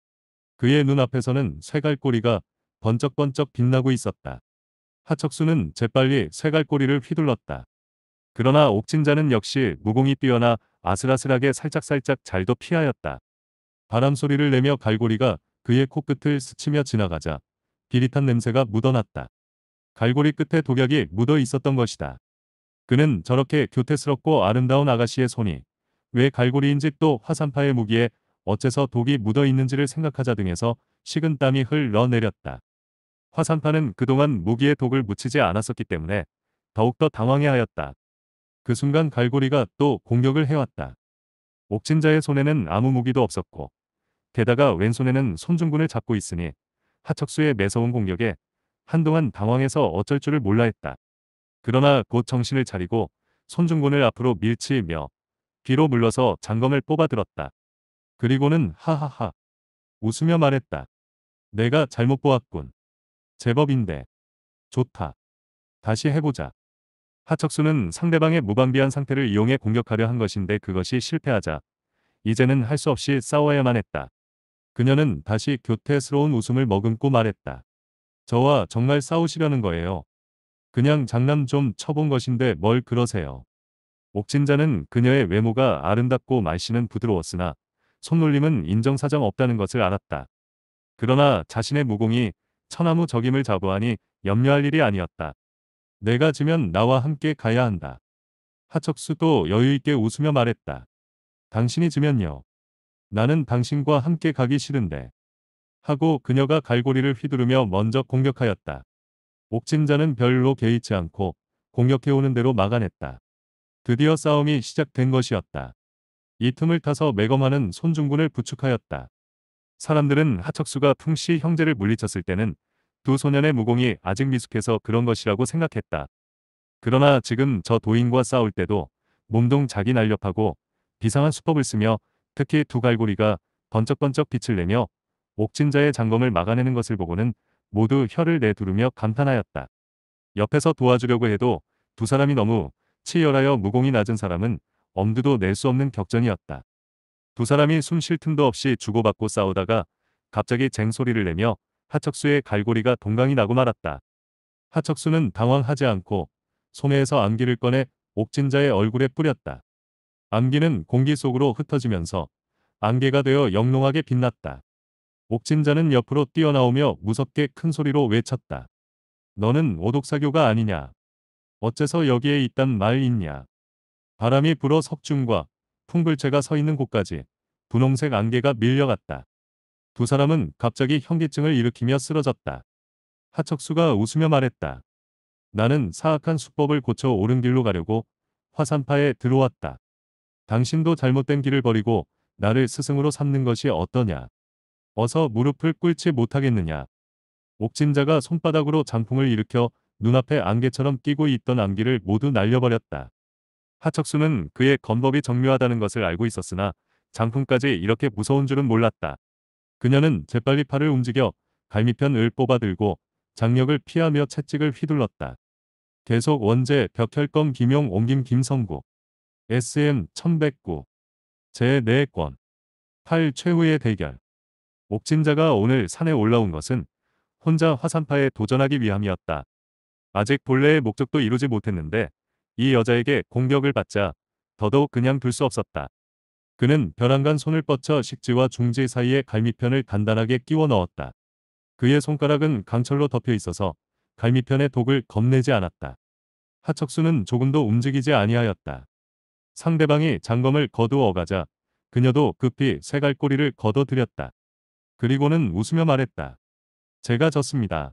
그의 눈앞에서는 쇠갈꼬리가 번쩍번쩍 빛나고 있었다. 하척수는 재빨리 쇠갈꼬리를 휘둘렀다. 그러나 옥진자는 역시 무공이 뛰어나 아슬아슬하게 살짝살짝 잘도 피하였다. 바람소리를 내며 갈고리가 그의 코끝을 스치며 지나가자 비릿한 냄새가 묻어났다. 갈고리 끝에 독약이 묻어 있었던 것이다. 그는 저렇게 교태스럽고 아름다운 아가씨의 손이 왜 갈고리인지 또 화산파의 무기에 어째서 독이 묻어 있는지를 생각하자 등에서 식은 땀이 흘러내렸다. 화산파는 그동안 무기에 독을 묻히지 않았었기 때문에 더욱더 당황해하였다. 그 순간 갈고리가 또 공격을 해왔다. 옥진자의 손에는 아무 무기도 없었고 게다가 왼손에는 손중군을 잡고 있으니 하척수의 매서운 공격에 한동안 당황해서 어쩔 줄을 몰라 했다. 그러나 곧 정신을 차리고 손중곤을 앞으로 밀치며 뒤로 물러서 장검을 뽑아들었다. 그리고는 하하하 웃으며 말했다. 내가 잘못 보았군. 제법인데. 좋다. 다시 해보자. 하척수는 상대방의 무방비한 상태를 이용해 공격하려 한 것인데 그것이 실패하자 이제는 할 수 없이 싸워야만 했다. 그녀는 다시 교태스러운 웃음을 머금고 말했다. 저와 정말 싸우시려는 거예요. 그냥 장난 좀 쳐본 것인데 뭘 그러세요. 옥진자는 그녀의 외모가 아름답고 말씨는 부드러웠으나 손놀림은 인정사정 없다는 것을 알았다. 그러나 자신의 무공이 천하무 적임을 자부하니 염려할 일이 아니었다. 내가 지면 나와 함께 가야 한다. 하척수도 여유있게 웃으며 말했다. 당신이 지면요. 나는 당신과 함께 가기 싫은데. 하고 그녀가 갈고리를 휘두르며 먼저 공격하였다. 옥진자는 별로 개의치 않고 공격해오는 대로 막아냈다. 드디어 싸움이 시작된 것이었다. 이 틈을 타서 매검하는 손중군을 부축하였다. 사람들은 하척수가 풍씨 형제를 물리쳤을 때는 두 소년의 무공이 아직 미숙해서 그런 것이라고 생각했다. 그러나 지금 저 도인과 싸울 때도 몸동 자기 날렵하고 비상한 수법을 쓰며 특히 두 갈고리가 번쩍번쩍 빛을 내며 옥진자의 장검을 막아내는 것을 보고는 모두 혀를 내두르며 감탄하였다. 옆에서 도와주려고 해도 두 사람이 너무 치열하여 무공이 낮은 사람은 엄두도 낼 수 없는 격전이었다. 두 사람이 숨 쉴 틈도 없이 주고받고 싸우다가 갑자기 쟁소리를 내며 하척수의 갈고리가 동강이 나고 말았다. 하척수는 당황하지 않고 소매에서 암기를 꺼내 옥진자의 얼굴에 뿌렸다. 암기는 공기 속으로 흩어지면서 안개가 되어 영롱하게 빛났다. 옥진자는 옆으로 뛰어나오며 무섭게 큰 소리로 외쳤다. 너는 오독사교가 아니냐. 어째서 여기에 있단 말 있냐. 바람이 불어 석중과 풍불채가 서 있는 곳까지 분홍색 안개가 밀려갔다. 두 사람은 갑자기 현기증을 일으키며 쓰러졌다. 하척수가 웃으며 말했다. 나는 사악한 수법을 고쳐 오른 길로 가려고 화산파에 들어왔다. 당신도 잘못된 길을 버리고 나를 스승으로 삼는 것이 어떠냐. 어서 무릎을 꿇지 못하겠느냐. 옥진자가 손바닥으로 장풍을 일으켜 눈앞에 안개처럼 끼고 있던 안기를 모두 날려버렸다. 하척수는 그의 건법이 정묘하다는 것을 알고 있었으나 장풍까지 이렇게 무서운 줄은 몰랐다. 그녀는 재빨리 팔을 움직여 갈미편을 뽑아들고 장력을 피하며 채찍을 휘둘렀다. 계속 원제 벽혈검 김용 옹김 김성구 SM 1109 제4권 8 최후의 대결 옥진자가 오늘 산에 올라온 것은 혼자 화산파에 도전하기 위함이었다. 아직 본래의 목적도 이루지 못했는데 이 여자에게 공격을 받자 더더욱 그냥 둘 수 없었다. 그는 벼랑간 손을 뻗쳐 식지와 중지 사이에 갈미편을 단단하게 끼워 넣었다. 그의 손가락은 강철로 덮여 있어서 갈미편의 독을 겁내지 않았다. 하척수는 조금도 움직이지 아니하였다. 상대방이 장검을 거두어 가자 그녀도 급히 쇠갈꼬리를 걷어들였다. 그리고는 웃으며 말했다. 제가 졌습니다.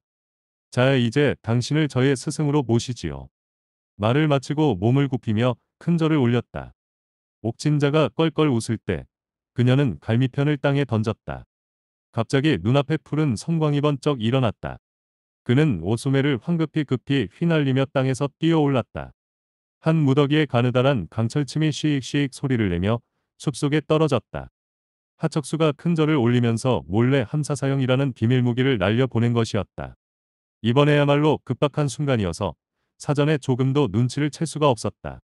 자 이제 당신을 저의 스승으로 모시지요. 말을 마치고 몸을 굽히며 큰 절을 올렸다. 옥진자가 껄껄 웃을 때 그녀는 갈미편을 땅에 던졌다. 갑자기 눈앞에 푸른 성광이 번쩍 일어났다. 그는 오수매를 황급히 급히 휘날리며 땅에서 뛰어올랐다. 한 무더기에 가느다란 강철침이 쉬익쉬익 소리를 내며 숲속에 떨어졌다. 하척수가 큰 절을 올리면서 몰래 함사사형이라는 비밀 무기를 날려보낸 것이었다. 이번에야말로 급박한 순간이어서 사전에 조금도 눈치를 챌 수가 없었다.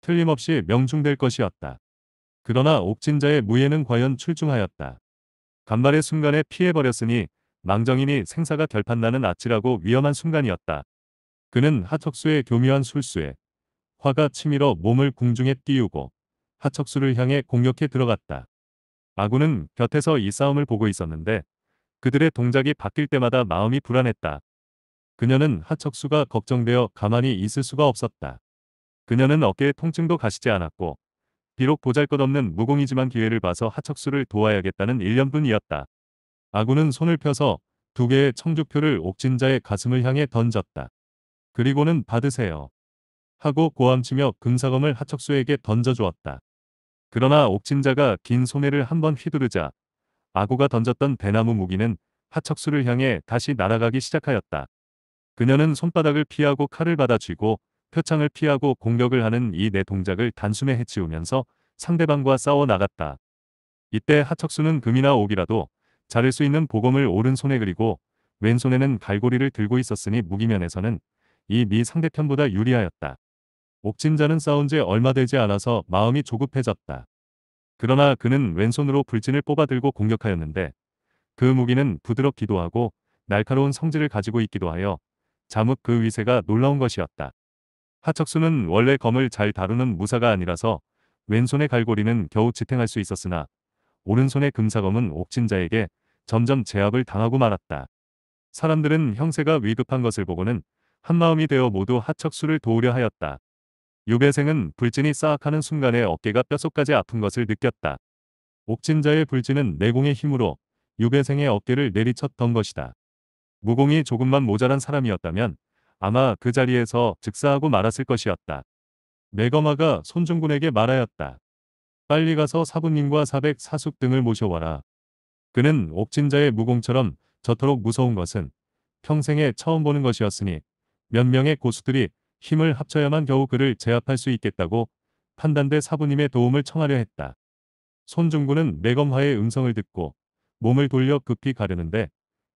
틀림없이 명중될 것이었다. 그러나 옥진자의 무예는 과연 출중하였다. 간발의 순간에 피해버렸으니 망정인이 생사가 결판나는 아찔하고 위험한 순간이었다. 그는 하척수의 교묘한 술수에 화가 치밀어 몸을 궁중에 띄우고 하척수를 향해 공격해 들어갔다. 아군은 곁에서 이 싸움을 보고 있었는데 그들의 동작이 바뀔 때마다 마음이 불안했다. 그녀는 하척수가 걱정되어 가만히 있을 수가 없었다. 그녀는 어깨에 통증도 가시지 않았고 비록 보잘것없는 무공이지만 기회를 봐서 하척수를 도와야겠다는 일년뿐이었다. 아군은 손을 펴서 두 개의 청주표를 옥진자의 가슴을 향해 던졌다. 그리고는 받으세요. 하고 고함치며 금사검을 하척수에게 던져주었다. 그러나 옥진자가 긴 소매를 한번 휘두르자 아고가 던졌던 대나무 무기는 하척수를 향해 다시 날아가기 시작하였다. 그녀는 손바닥을 피하고 칼을 받아 쥐고 표창을 피하고 공격을 하는 이내 네 동작을 단숨에 해치우면서 상대방과 싸워 나갔다. 이때 하척수는 금이나 옥이라도 자를 수 있는 보검을 오른손에 그리고 왼손에는 갈고리를 들고 있었으니 무기면에서는 이 미 상대편보다 유리하였다. 옥진자는 싸운 지 얼마 되지 않아서 마음이 조급해졌다. 그러나 그는 왼손으로 불진을 뽑아들고 공격하였는데 그 무기는 부드럽기도 하고 날카로운 성질을 가지고 있기도 하여 자묵그 위세가 놀라운 것이었다. 하척수는 원래 검을 잘 다루는 무사가 아니라서 왼손의 갈고리는 겨우 지탱할 수 있었으나 오른손의 금사검은 옥진자에게 점점 제압을 당하고 말았다. 사람들은 형세가 위급한 것을 보고는 한마음이 되어 모두 하척수를 도우려 하였다. 유배생은 불진이 쌓악하는 순간에 어깨가 뼛속까지 아픈 것을 느꼈다. 옥진자의 불진은 내공의 힘으로 유배생의 어깨를 내리쳤던 것이다. 무공이 조금만 모자란 사람이었다면 아마 그 자리에서 즉사하고 말았을 것이었다. 매거마가 손중군에게 말하였다. 빨리 가서 사부님과 사백 사숙 등을 모셔와라. 그는 옥진자의 무공처럼 저토록 무서운 것은 평생에 처음 보는 것이었으니 몇 명의 고수들이 힘을 합쳐야만 겨우 그를 제압할 수 있겠다고 판단돼 사부님의 도움을 청하려 했다. 손중구는 매검화의 음성을 듣고 몸을 돌려 급히 가려는데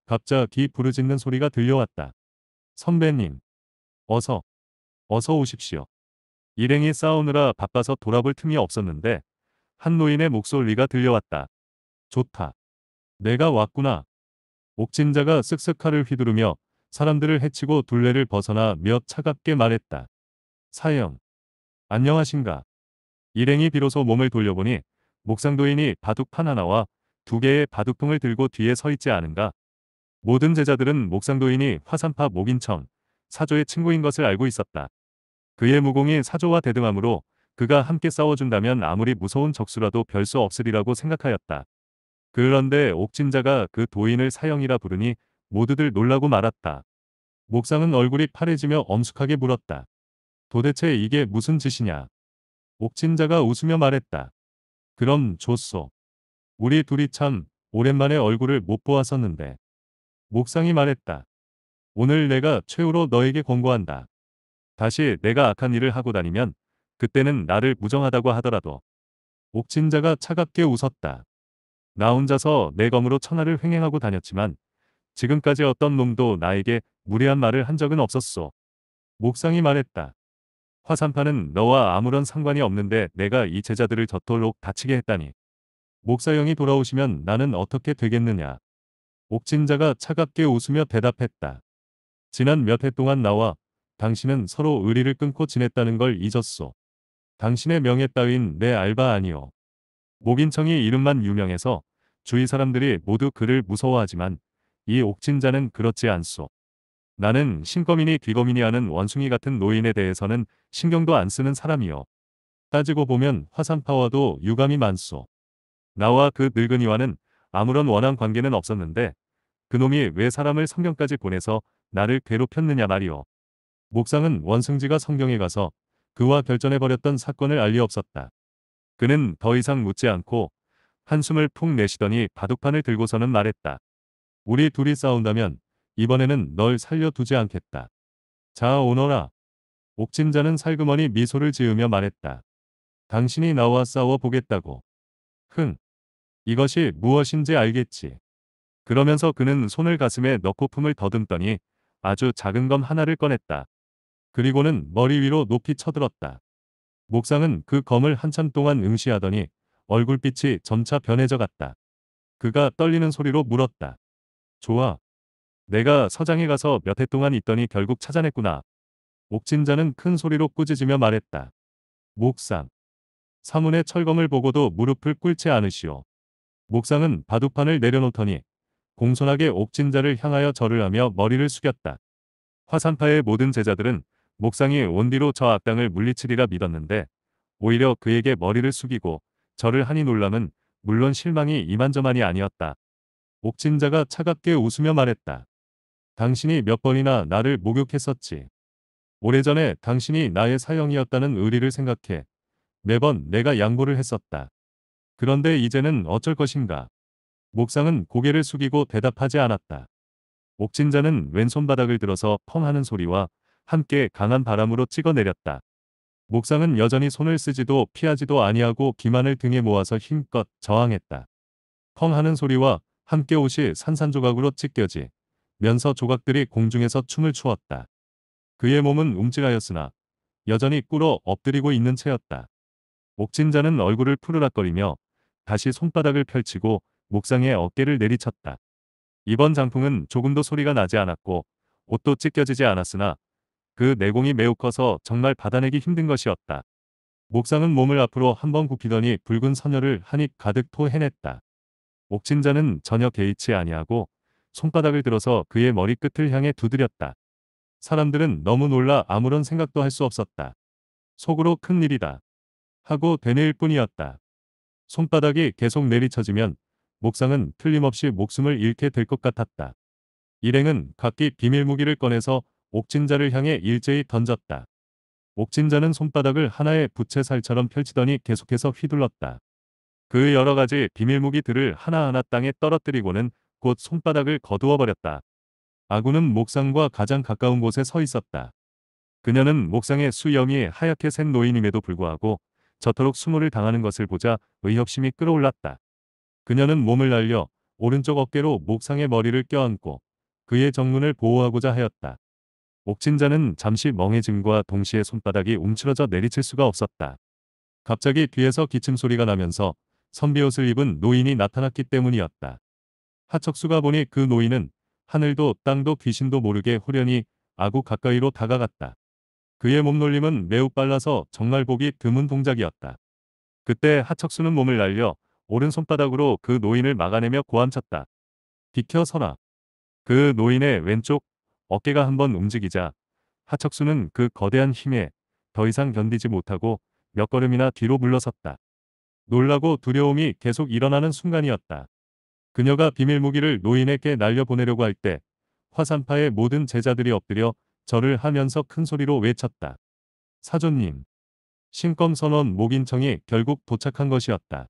갑자기 부르짖는 소리가 들려왔다. 선배님, 어서, 어서 오십시오. 일행이 싸우느라 바빠서 돌아볼 틈이 없었는데 한 노인의 목소리가 들려왔다. 좋다. 내가 왔구나. 옥진자가 쓱쓱 칼을 휘두르며 사람들을 해치고 둘레를 벗어나 며 차갑게 말했다. 사형. 안녕하신가. 일행이 비로소 몸을 돌려보니 목상도인이 바둑판 하나와 두 개의 바둑통을 들고 뒤에 서 있지 않은가. 모든 제자들은 목상도인이 화산파 목인청, 사조의 친구인 것을 알고 있었다. 그의 무공이 사조와 대등함으로 그가 함께 싸워준다면 아무리 무서운 적수라도 별 수 없으리라고 생각하였다. 그런데 옥진자가 그 도인을 사형이라 부르니 모두들 놀라고 말았다. 목상은 얼굴이 파래지며 엄숙하게 물었다. 도대체 이게 무슨 짓이냐. 옥진자가 웃으며 말했다. 그럼 좋소. 우리 둘이 참 오랜만에 얼굴을 못 보았었는데. 목상이 말했다. 오늘 내가 최후로 너에게 권고한다. 다시 내가 악한 일을 하고 다니면 그때는 나를 무정하다고 하더라도. 옥진자가 차갑게 웃었다. 나 혼자서 내 검으로 천하를 횡행하고 다녔지만 지금까지 어떤 놈도 나에게 무례한 말을 한 적은 없었소. 목상이 말했다. 화산파는 너와 아무런 상관이 없는데 내가 이 제자들을 저토록 다치게 했다니. 목사형이 돌아오시면 나는 어떻게 되겠느냐. 옥진자가 차갑게 웃으며 대답했다. 지난 몇 해 동안 나와 당신은 서로 의리를 끊고 지냈다는 걸 잊었소. 당신의 명예 따윈 내 알바 아니오. 목인청이 이름만 유명해서 주위 사람들이 모두 그를 무서워하지만 이옥진자는 그렇지 않소. 나는 신검이니 귀검이니 하는 원숭이 같은 노인에 대해서는 신경도 안 쓰는 사람이요. 따지고 보면 화산파와도 유감이 많소. 나와 그 늙은이와는 아무런 원한 관계는 없었는데 그놈이 왜 사람을 성경까지 보내서 나를 괴롭혔느냐 말이오. 목상은 원승지가 성경에 가서 그와 결전해버렸던 사건을 알리 없었다. 그는 더 이상 묻지 않고 한숨을 푹 내쉬더니 바둑판을 들고서는 말했다. 우리 둘이 싸운다면 이번에는 널 살려두지 않겠다. 자 오너라. 옥진자는 살그머니 미소를 지으며 말했다. 당신이 나와 싸워 보겠다고. 흥. 이것이 무엇인지 알겠지. 그러면서 그는 손을 가슴에 넣고 품을 더듬더니 아주 작은 검 하나를 꺼냈다. 그리고는 머리 위로 높이 쳐들었다. 목상은 그 검을 한참 동안 응시하더니 얼굴빛이 점차 변해져 갔다. 그가 떨리는 소리로 물었다. 좋아. 내가 서장에 가서 몇 해 동안 있더니 결국 찾아냈구나. 옥진자는 큰 소리로 꾸짖으며 말했다. 목상. 사문의 철검을 보고도 무릎을 꿇지 않으시오. 목상은 바둑판을 내려놓더니 공손하게 옥진자를 향하여 절을 하며 머리를 숙였다. 화산파의 모든 제자들은 목상이 원디로 저 악당을 물리치리라 믿었는데 오히려 그에게 머리를 숙이고 절을 하니 놀람은 물론 실망이 이만저만이 아니었다. 옥진자가 차갑게 웃으며 말했다. 당신이 몇 번이나 나를 목욕했었지. 오래전에 당신이 나의 사형이었다는 의리를 생각해 매번 내가 양보를 했었다. 그런데 이제는 어쩔 것인가. 목상은 고개를 숙이고 대답하지 않았다. 옥진자는 왼손바닥을 들어서 펑 하는 소리와 함께 강한 바람으로 찍어내렸다. 목상은 여전히 손을 쓰지도 피하지도 아니하고 기만을 등에 모아서 힘껏 저항했다. 펑 하는 소리와 함께 옷이 산산조각으로 찢겨지면서 조각들이 공중에서 춤을 추었다. 그의 몸은 움찔하였으나 여전히 꿇어 엎드리고 있는 채였다. 옥진자는 얼굴을 푸르락거리며 다시 손바닥을 펼치고 목상의 어깨를 내리쳤다. 이번 장풍은 조금도 소리가 나지 않았고 옷도 찢겨지지 않았으나 그 내공이 매우 커서 정말 받아내기 힘든 것이었다. 목상은 몸을 앞으로 한번 굽히더니 붉은 선혈을 한입 가득 토해냈다. 옥진자는 전혀 개의치 아니하고 손바닥을 들어서 그의 머리끝을 향해 두드렸다. 사람들은 너무 놀라 아무런 생각도 할 수 없었다. 속으로 큰일이다. 하고 되뇌일 뿐이었다. 손바닥이 계속 내리쳐지면 목상은 틀림없이 목숨을 잃게 될 것 같았다. 일행은 각기 비밀 무기를 꺼내서 옥진자를 향해 일제히 던졌다. 옥진자는 손바닥을 하나의 부채살처럼 펼치더니 계속해서 휘둘렀다. 그 여러 가지 비밀무기들을 하나하나 땅에 떨어뜨리고는 곧 손바닥을 거두어 버렸다. 아군은 목상과 가장 가까운 곳에 서 있었다. 그녀는 목상의 수염이 하얗게 센 노인임에도 불구하고 저토록 수모를 당하는 것을 보자 의협심이 끌어올랐다. 그녀는 몸을 날려 오른쪽 어깨로 목상의 머리를 껴안고 그의 정문을 보호하고자 하였다. 옥진자는 잠시 멍해짐과 동시에 손바닥이 움츠러져 내리칠 수가 없었다. 갑자기 뒤에서 기침 소리가 나면서 선비옷을 입은 노인이 나타났기 때문이었다. 하척수가 보니 그 노인은 하늘도 땅도 귀신도 모르게 호련히 아구 가까이로 다가갔다. 그의 몸놀림은 매우 빨라서 정말 보기 드문 동작이었다. 그때 하척수는 몸을 날려 오른손바닥으로 그 노인을 막아내며 고함쳤다. 비켜 서라. 그 노인의 왼쪽 어깨가 한번 움직이자 하척수는 그 거대한 힘에 더 이상 견디지 못하고 몇 걸음이나 뒤로 물러섰다. 놀라고 두려움이 계속 일어나는 순간이었다. 그녀가 비밀 무기를 노인에게 날려보내려고 할 때 화산파의 모든 제자들이 엎드려 절을 하면서 큰 소리로 외쳤다. 사조님. 신검 선원 목인청이 결국 도착한 것이었다.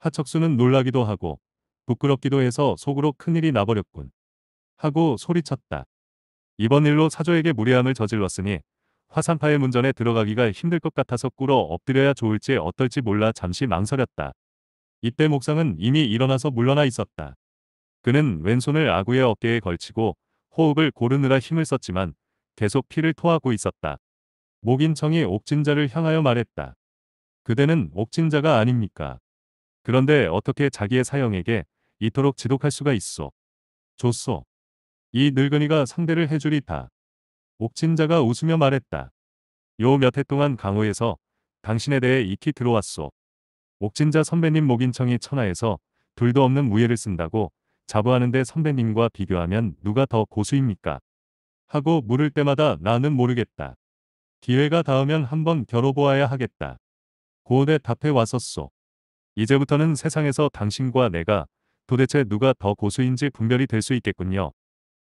하척수는 놀라기도 하고 부끄럽기도 해서 속으로 큰일이 나버렸군. 하고 소리쳤다. 이번 일로 사조에게 무례함을 저질렀으니 화산파의 문전에 들어가기가 힘들 것 같아서 꿇어 엎드려야 좋을지 어떨지 몰라 잠시 망설였다. 이때 목상은 이미 일어나서 물러나 있었다. 그는 왼손을 아구의 어깨에 걸치고 호흡을 고르느라 힘을 썼지만 계속 피를 토하고 있었다. 목인청이 옥진자를 향하여 말했다. 그대는 옥진자가 아닙니까? 그런데 어떻게 자기의 사형에게 이토록 지독할 수가 있어? 좋소. 이 늙은이가 상대를 해주리 다. 옥진자가 웃으며 말했다. 요 몇 해 동안 강호에서 당신에 대해 익히 들어왔소. 옥진자 선배님 목인청이 천하에서 둘도 없는 무예를 쓴다고 자부하는데 선배님과 비교하면 누가 더 고수입니까? 하고 물을 때마다 나는 모르겠다. 기회가 닿으면 한번 겨뤄보아야 하겠다. 고대 답해 왔었소. 이제부터는 세상에서 당신과 내가 도대체 누가 더 고수인지 분별이 될 수 있겠군요.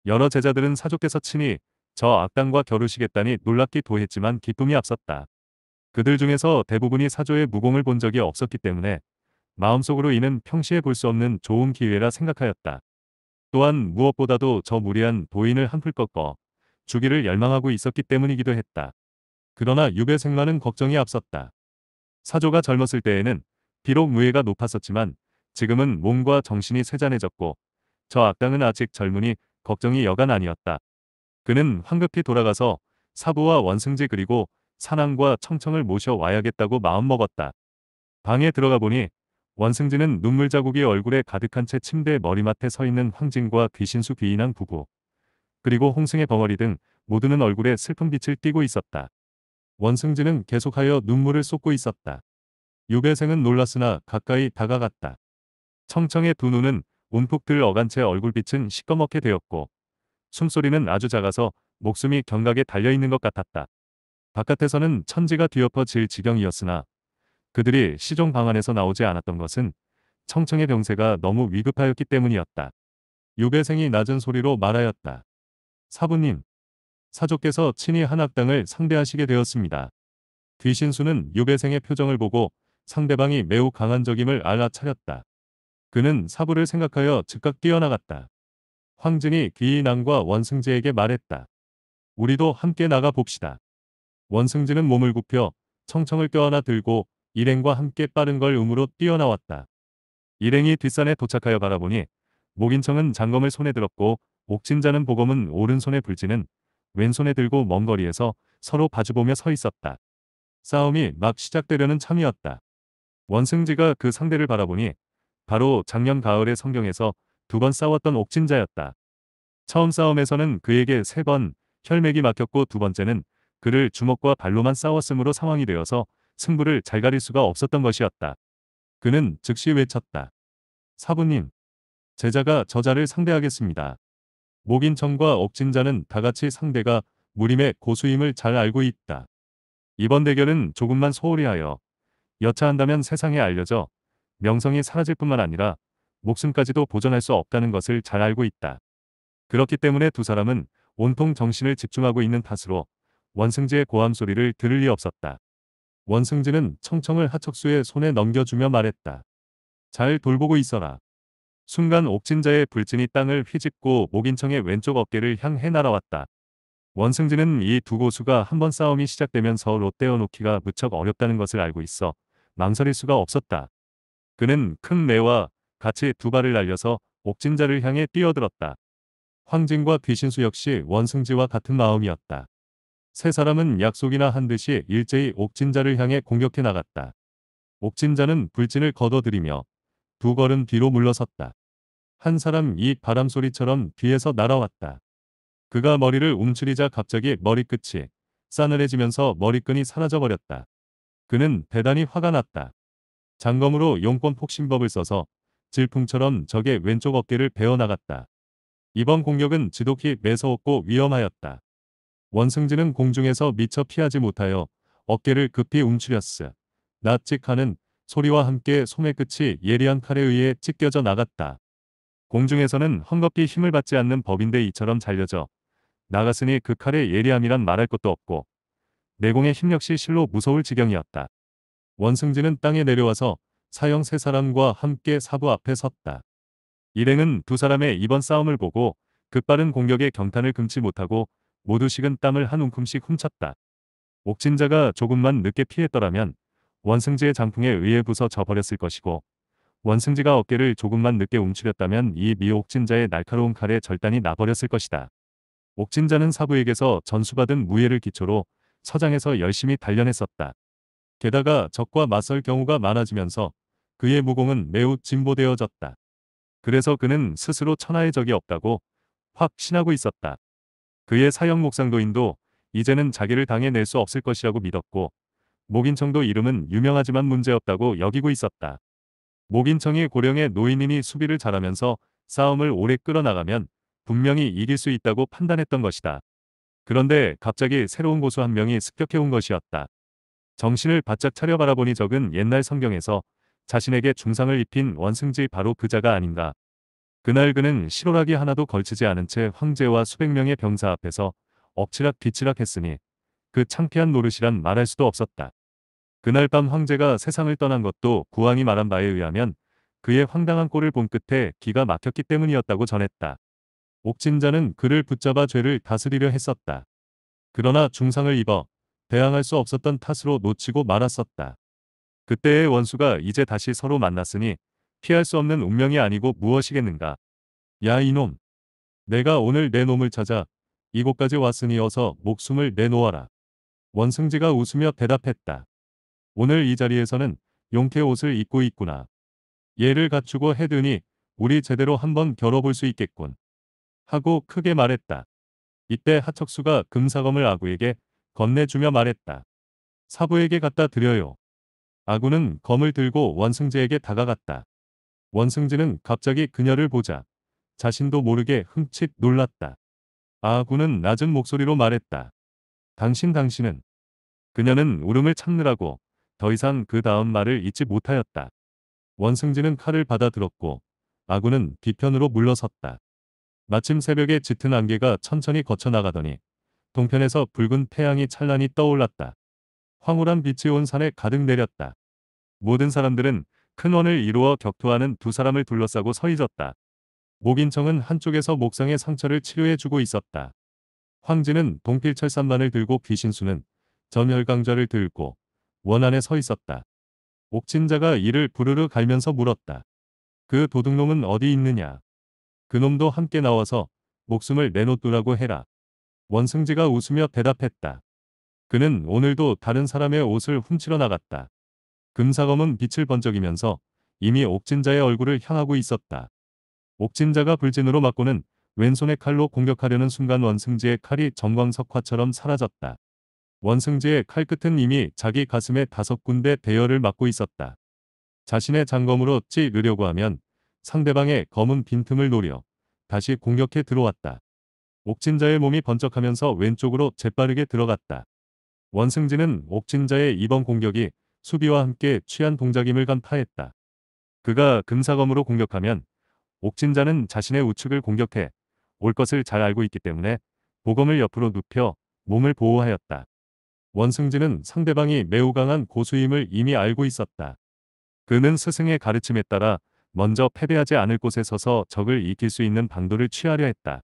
여러 제자들은 사조께서 친히 저 악당과 겨루시겠다니 놀랍기 도했지만 기쁨이 앞섰다. 그들 중에서 대부분이 사조의 무공을 본 적이 없었기 때문에 마음속으로 이는 평시에 볼 수 없는 좋은 기회라 생각하였다. 또한 무엇보다도 저 무리한 도인을 한풀 꺾어 주기를 열망하고 있었기 때문이기도 했다. 그러나 유배 생마는 걱정이 앞섰다. 사조가 젊었을 때에는 비록 무예가 높았었지만 지금은 몸과 정신이 세잔해졌고 저 악당은 아직 젊으니 걱정이 여간 아니었다. 그는 황급히 돌아가서 사부와 원승지 그리고 사랑과 청청을 모셔와야겠다고 마음먹었다. 방에 들어가 보니 원승지는 눈물 자국이 얼굴에 가득한 채 침대 머리맡에 서 있는 황진과 귀신수 귀인왕 부부 그리고 홍승의 벙어리 등 모두는 얼굴에 슬픈 빛을 띠고 있었다. 원승지는 계속하여 눈물을 쏟고 있었다. 유배생은 놀랐으나 가까이 다가갔다. 청청의 두 눈은 움푹 들 어간 채 얼굴빛은 시꺼멓게 되었고 숨소리는 아주 작아서 목숨이 경각에 달려있는 것 같았다. 바깥에서는 천지가 뒤엎어질 지경이었으나 그들이 시종 방안에서 나오지 않았던 것은 청청의 병세가 너무 위급하였기 때문이었다. 유배생이 낮은 소리로 말하였다. 사부님, 사조께서 친히 한 악당을 상대하시게 되었습니다. 귀신수는 유배생의 표정을 보고 상대방이 매우 강한 적임을 알아차렸다. 그는 사부를 생각하여 즉각 뛰어나갔다. 황증이 귀인왕과 원승제에게 말했다. 우리도 함께 나가 봅시다. 원승진는 몸을 굽혀 청청을 껴안아 들고 일행과 함께 빠른 걸음으로 뛰어나왔다. 일행이 뒷산에 도착하여 바라보니 목인청은 장검을 손에 들었고 옥진자는 보검은 오른손에 불지는 왼손에 들고 먼 거리에서 서로 바주보며서 있었다. 싸움이 막 시작되려는 참이었다. 원승지가 그 상대를 바라보니 바로 작년 가을의 성경에서 두번 싸웠던 옥진자였다 처음 싸움에서는 그에게 세 번 혈맥이 막혔고 두 번째는 그를 주먹과 발로만 싸웠으므로 상황이 되어서 승부를 잘 가릴 수가 없었던 것이었다. 그는 즉시 외쳤다. 사부님, 제자가 저자를 상대하겠습니다. 목인청과 옥진자는 다같이 상대가 무림의 고수임을 잘 알고 있다. 이번 대결은 조금만 소홀히 하여 여차한다면 세상에 알려져 명성이 사라질 뿐만 아니라 목숨까지도 보전할 수 없다는 것을 잘 알고 있다. 그렇기 때문에 두 사람은 온통 정신을 집중하고 있는 탓으로 원승지의 고함 소리를 들을 리 없었다. 원승지는 청청을 하척수의 손에 넘겨주며 말했다. 잘 돌보고 있어라. 순간 옥진자의 불진이 땅을 휘집고 목인청의 왼쪽 어깨를 향해 날아왔다. 원승진는이 두 고수가 한번 싸움이 시작되면서 롯데어 놓기가 무척 어렵다는 것을 알고 있어 망설일 수가 없었다. 그는 큰 뇌와 같이 두 발을 날려서 옥진자를 향해 뛰어들었다. 황진과 귀신수 역시 원승지와 같은 마음이었다. 세 사람은 약속이나 한 듯이 일제히 옥진자를 향해 공격해 나갔다. 옥진자는 불진을 걷어들이며 두 걸음 뒤로 물러섰다. 한 사람 이 바람소리처럼 뒤에서 날아왔다. 그가 머리를 움츠리자 갑자기 머리끝이 싸늘해지면서 머리끈이 사라져버렸다. 그는 대단히 화가 났다. 장검으로 용권 폭신법을 써서 질풍처럼 적의 왼쪽 어깨를 베어나갔다. 이번 공격은 지독히 매서웠고 위험하였다. 원승진은 공중에서 미처 피하지 못하여 어깨를 급히 움츠렸으. 납직하는 소리와 함께 솜의 끝이 예리한 칼에 의해 찢겨져 나갔다. 공중에서는 헝겊이 힘을 받지 않는 법인데 이처럼 잘려져 나갔으니 그 칼의 예리함이란 말할 것도 없고 내공의 힘 역시 실로 무서울 지경이었다. 원승진은 땅에 내려와서 사형 세 사람과 함께 사부 앞에 섰다. 일행은 두 사람의 이번 싸움을 보고 급빠른 공격에 경탄을 금치 못하고 모두 식은 땀을 한 움큼씩 훔쳤다. 옥진자가 조금만 늦게 피했더라면 원승지의 장풍에 의해 부서 져버렸을 것이고 원승지가 어깨를 조금만 늦게 움츠렸다면 이 미옥진자의 날카로운 칼에 절단이 나버렸을 것이다. 옥진자는 사부에게서 전수받은 무예를 기초로 서장에서 열심히 단련했었다. 게다가 적과 맞설 경우가 많아지면서 그의 무공은 매우 진보되어졌다. 그래서 그는 스스로 천하의 적이 없다고 확 신하고 있었다. 그의 사형 목상도인도 이제는 자기를 당해낼 수 없을 것이라고 믿었고 목인청도 이름은 유명하지만 문제없다고 여기고 있었다. 목인청이 고령의 노인인이 수비를 잘하면서 싸움을 오래 끌어나가면 분명히 이길 수 있다고 판단했던 것이다. 그런데 갑자기 새로운 고수 한 명이 습격해온 것이었다. 정신을 바짝 차려 바라보니 적은 옛날 성경에서 자신에게 중상을 입힌 원승지 바로 그자가 아닌가. 그날 그는 실오락이 하나도 걸치지 않은 채 황제와 수백 명의 병사 앞에서 엎치락 뒤치락 했으니 그 창피한 노릇이란 말할 수도 없었다. 그날 밤 황제가 세상을 떠난 것도 구왕이 말한 바에 의하면 그의 황당한 꼴을 본 끝에 기가 막혔기 때문이었다고 전했다. 옥진자는 그를 붙잡아 죄를 다스리려 했었다. 그러나 중상을 입어 대항할 수 없었던 탓으로 놓치고 말았었다. 그때의 원수가 이제 다시 서로 만났으니 피할 수 없는 운명이 아니고 무엇이겠는가. 야 이놈. 내가 오늘 내 놈을 찾아 이곳까지 왔으니 어서 목숨을 내놓아라. 원승지가 웃으며 대답했다. 오늘 이 자리에서는 용태 옷을 입고 있구나. 얘를 갖추고 해드니 우리 제대로 한번 겨뤄볼 수 있겠군. 하고 크게 말했다. 이때 하척수가 금사검을 아구에게 건네주며 말했다. 사부에게 갖다 드려요. 아군은 검을 들고 원승재에게 다가갔다. 원승재는 갑자기 그녀를 보자 자신도 모르게 흠칫 놀랐다. 아군은 낮은 목소리로 말했다. 당신 당신은 그녀는 울음을 참느라고 더 이상 그 다음 말을 잊지 못하였다. 원승진는 칼을 받아 들었고 아군은 뒤편으로 물러섰다. 마침 새벽에 짙은 안개가 천천히 거쳐나가더니 동편에서 붉은 태양이 찬란히 떠올랐다. 황홀한 빛이 온 산에 가득 내렸다. 모든 사람들은 큰 원을 이루어 격투하는 두 사람을 둘러싸고 서 있었다. 목인청은 한쪽에서 목상의 상처를 치료해주고 있었다. 황진은 동필철산만을 들고 귀신수는 전혈강좌를 들고 원 안에 서 있었다. 옥진자가 이를 부르르 갈면서 물었다. 그 도둑놈은 어디 있느냐. 그놈도 함께 나와서 목숨을 내놓두라고 해라. 원승지가 웃으며 대답했다. 그는 오늘도 다른 사람의 옷을 훔치러 나갔다. 금사검은 빛을 번쩍이면서 이미 옥진자의 얼굴을 향하고 있었다. 옥진자가 불진으로 맞고는 왼손의 칼로 공격하려는 순간 원승지의 칼이 전광석화처럼 사라졌다. 원승지의 칼끝은 이미 자기 가슴에 다섯 군데 대열을 막고 있었다. 자신의 장검으로 찌르려고 하면 상대방의 검은 빈틈을 노려 다시 공격해 들어왔다. 옥진자의 몸이 번쩍하면서 왼쪽으로 재빠르게 들어갔다. 원승진은 옥진자의 이번 공격이 수비와 함께 취한 동작임을 간파했다. 그가 금사검으로 공격하면 옥진자는 자신의 우측을 공격해 올 것을 잘 알고 있기 때문에 보검을 옆으로 눕혀 몸을 보호하였다. 원승진은 상대방이 매우 강한 고수임을 이미 알고 있었다. 그는 스승의 가르침에 따라 먼저 패배하지 않을 곳에 서서 적을 이길 수 있는 방도를 취하려 했다.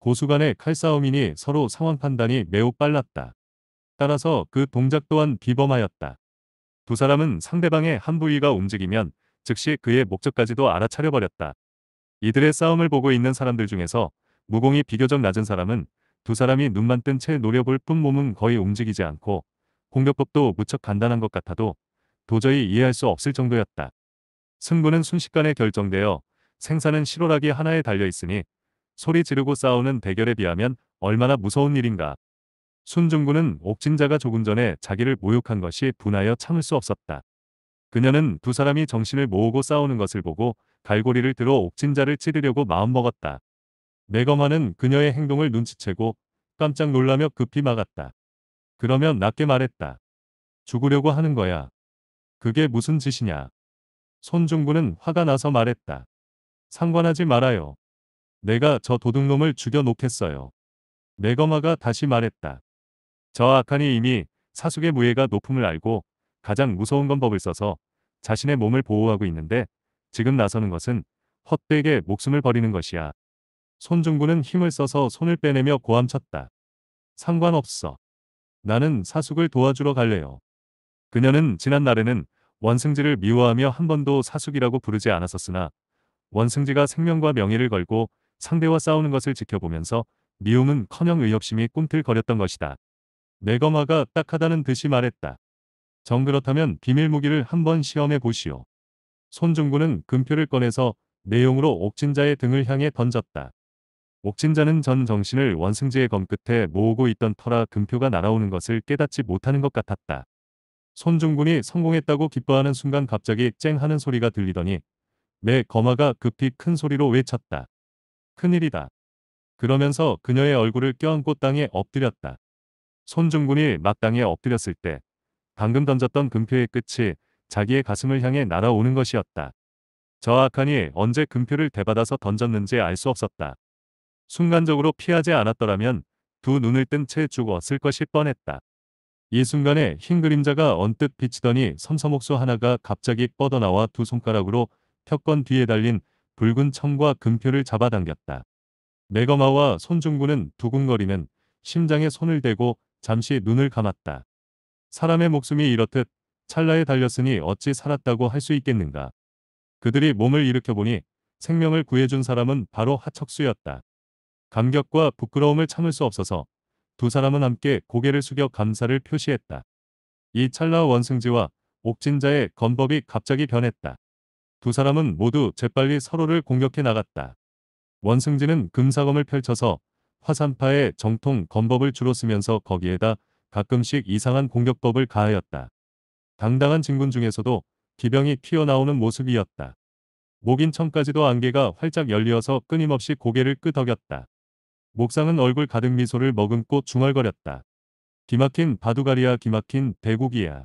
고수간의 칼싸움이니 서로 상황 판단이 매우 빨랐다. 따라서 그 동작 또한 비범하였다. 두 사람은 상대방의 한 부위가 움직이면 즉시 그의 목적까지도 알아차려버렸다. 이들의 싸움을 보고 있는 사람들 중에서 무공이 비교적 낮은 사람은 두 사람이 눈만 뜬 채 노려볼 뿐 몸은 거의 움직이지 않고 공격법도 무척 간단한 것 같아도 도저히 이해할 수 없을 정도였다. 승부는 순식간에 결정되어 생사는 실오락이 하나에 달려 있으니 소리 지르고 싸우는 대결에 비하면 얼마나 무서운 일인가. 순중군은 옥진자가 조금 전에 자기를 모욕한 것이 분하여 참을 수 없었다. 그녀는 두 사람이 정신을 모으고 싸우는 것을 보고 갈고리를 들어 옥진자를 찌르려고 마음먹었다. 매검화는 그녀의 행동을 눈치채고 깜짝 놀라며 급히 막았다. 그러면 낮게 말했다. 죽으려고 하는 거야. 그게 무슨 짓이냐. 손중구는 화가 나서 말했다. 상관하지 말아요. 내가 저 도둑놈을 죽여놓겠어요. 매거마가 다시 말했다. 저악한이 이미 사숙의 무예가 높음을 알고 가장 무서운 건 법을 써서 자신의 몸을 보호하고 있는데 지금 나서는 것은 헛되게 목숨을 버리는 것이야. 손중구는 힘을 써서 손을 빼내며 고함쳤다. 상관없어. 나는 사숙을 도와주러 갈래요. 그녀는 지난 날에는 원승지를 미워하며 한 번도 사숙이라고 부르지 않았었으나 원승지가 생명과 명예를 걸고 상대와 싸우는 것을 지켜보면서 미움은 커녕 의협심이 꿈틀거렸던 것이다. 내거마가 딱하다는 듯이 말했다. 정 그렇다면 비밀 무기를 한번 시험해 보시오. 손중구는 금표를 꺼내서 내용으로 옥진자의 등을 향해 던졌다. 옥진자는 전 정신을 원승지의 검끝에 모으고 있던 터라 금표가 날아오는 것을 깨닫지 못하는 것 같았다. 손중군이 성공했다고 기뻐하는 순간 갑자기 쨍 하는 소리가 들리더니 내거마가 급히 큰 소리로 외쳤다. 큰일이다. 그러면서 그녀의 얼굴을 껴안고 땅에 엎드렸다. 손중군이 막 땅에 엎드렸을 때 방금 던졌던 금표의 끝이 자기의 가슴을 향해 날아오는 것이었다. 저 악한이 언제 금표를 대받아서 던졌는지 알 수 없었다. 순간적으로 피하지 않았더라면 두 눈을 뜬 채 죽었을 것이 뻔했다. 이 순간에 흰 그림자가 언뜻 비치더니 섬섬옥수 하나가 갑자기 뻗어나와 두 손가락으로 펴권 뒤에 달린 붉은 청과 금표를 잡아당겼다. 매거마와 손중구는 두근거리는 심장에 손을 대고 잠시 눈을 감았다. 사람의 목숨이 이렇듯 찰나에 달렸으니 어찌 살았다고 할 수 있겠는가. 그들이 몸을 일으켜보니 생명을 구해준 사람은 바로 하척수였다. 감격과 부끄러움을 참을 수 없어서 두 사람은 함께 고개를 숙여 감사를 표시했다. 이 찰나 원승지와 옥진자의 건법이 갑자기 변했다. 두 사람은 모두 재빨리 서로를 공격해 나갔다. 원승진은 금사검을 펼쳐서 화산파의 정통 검법을 주로 쓰면서 거기에다 가끔씩 이상한 공격법을 가하였다. 당당한 진군 중에서도 기병이 튀어나오는 모습이었다. 목인천까지도 안개가 활짝 열리어서 끊임없이 고개를 끄덕였다. 목상은 얼굴 가득 미소를 머금고 중얼거렸다. 기막힌 바두가리야 기막힌 대국이야.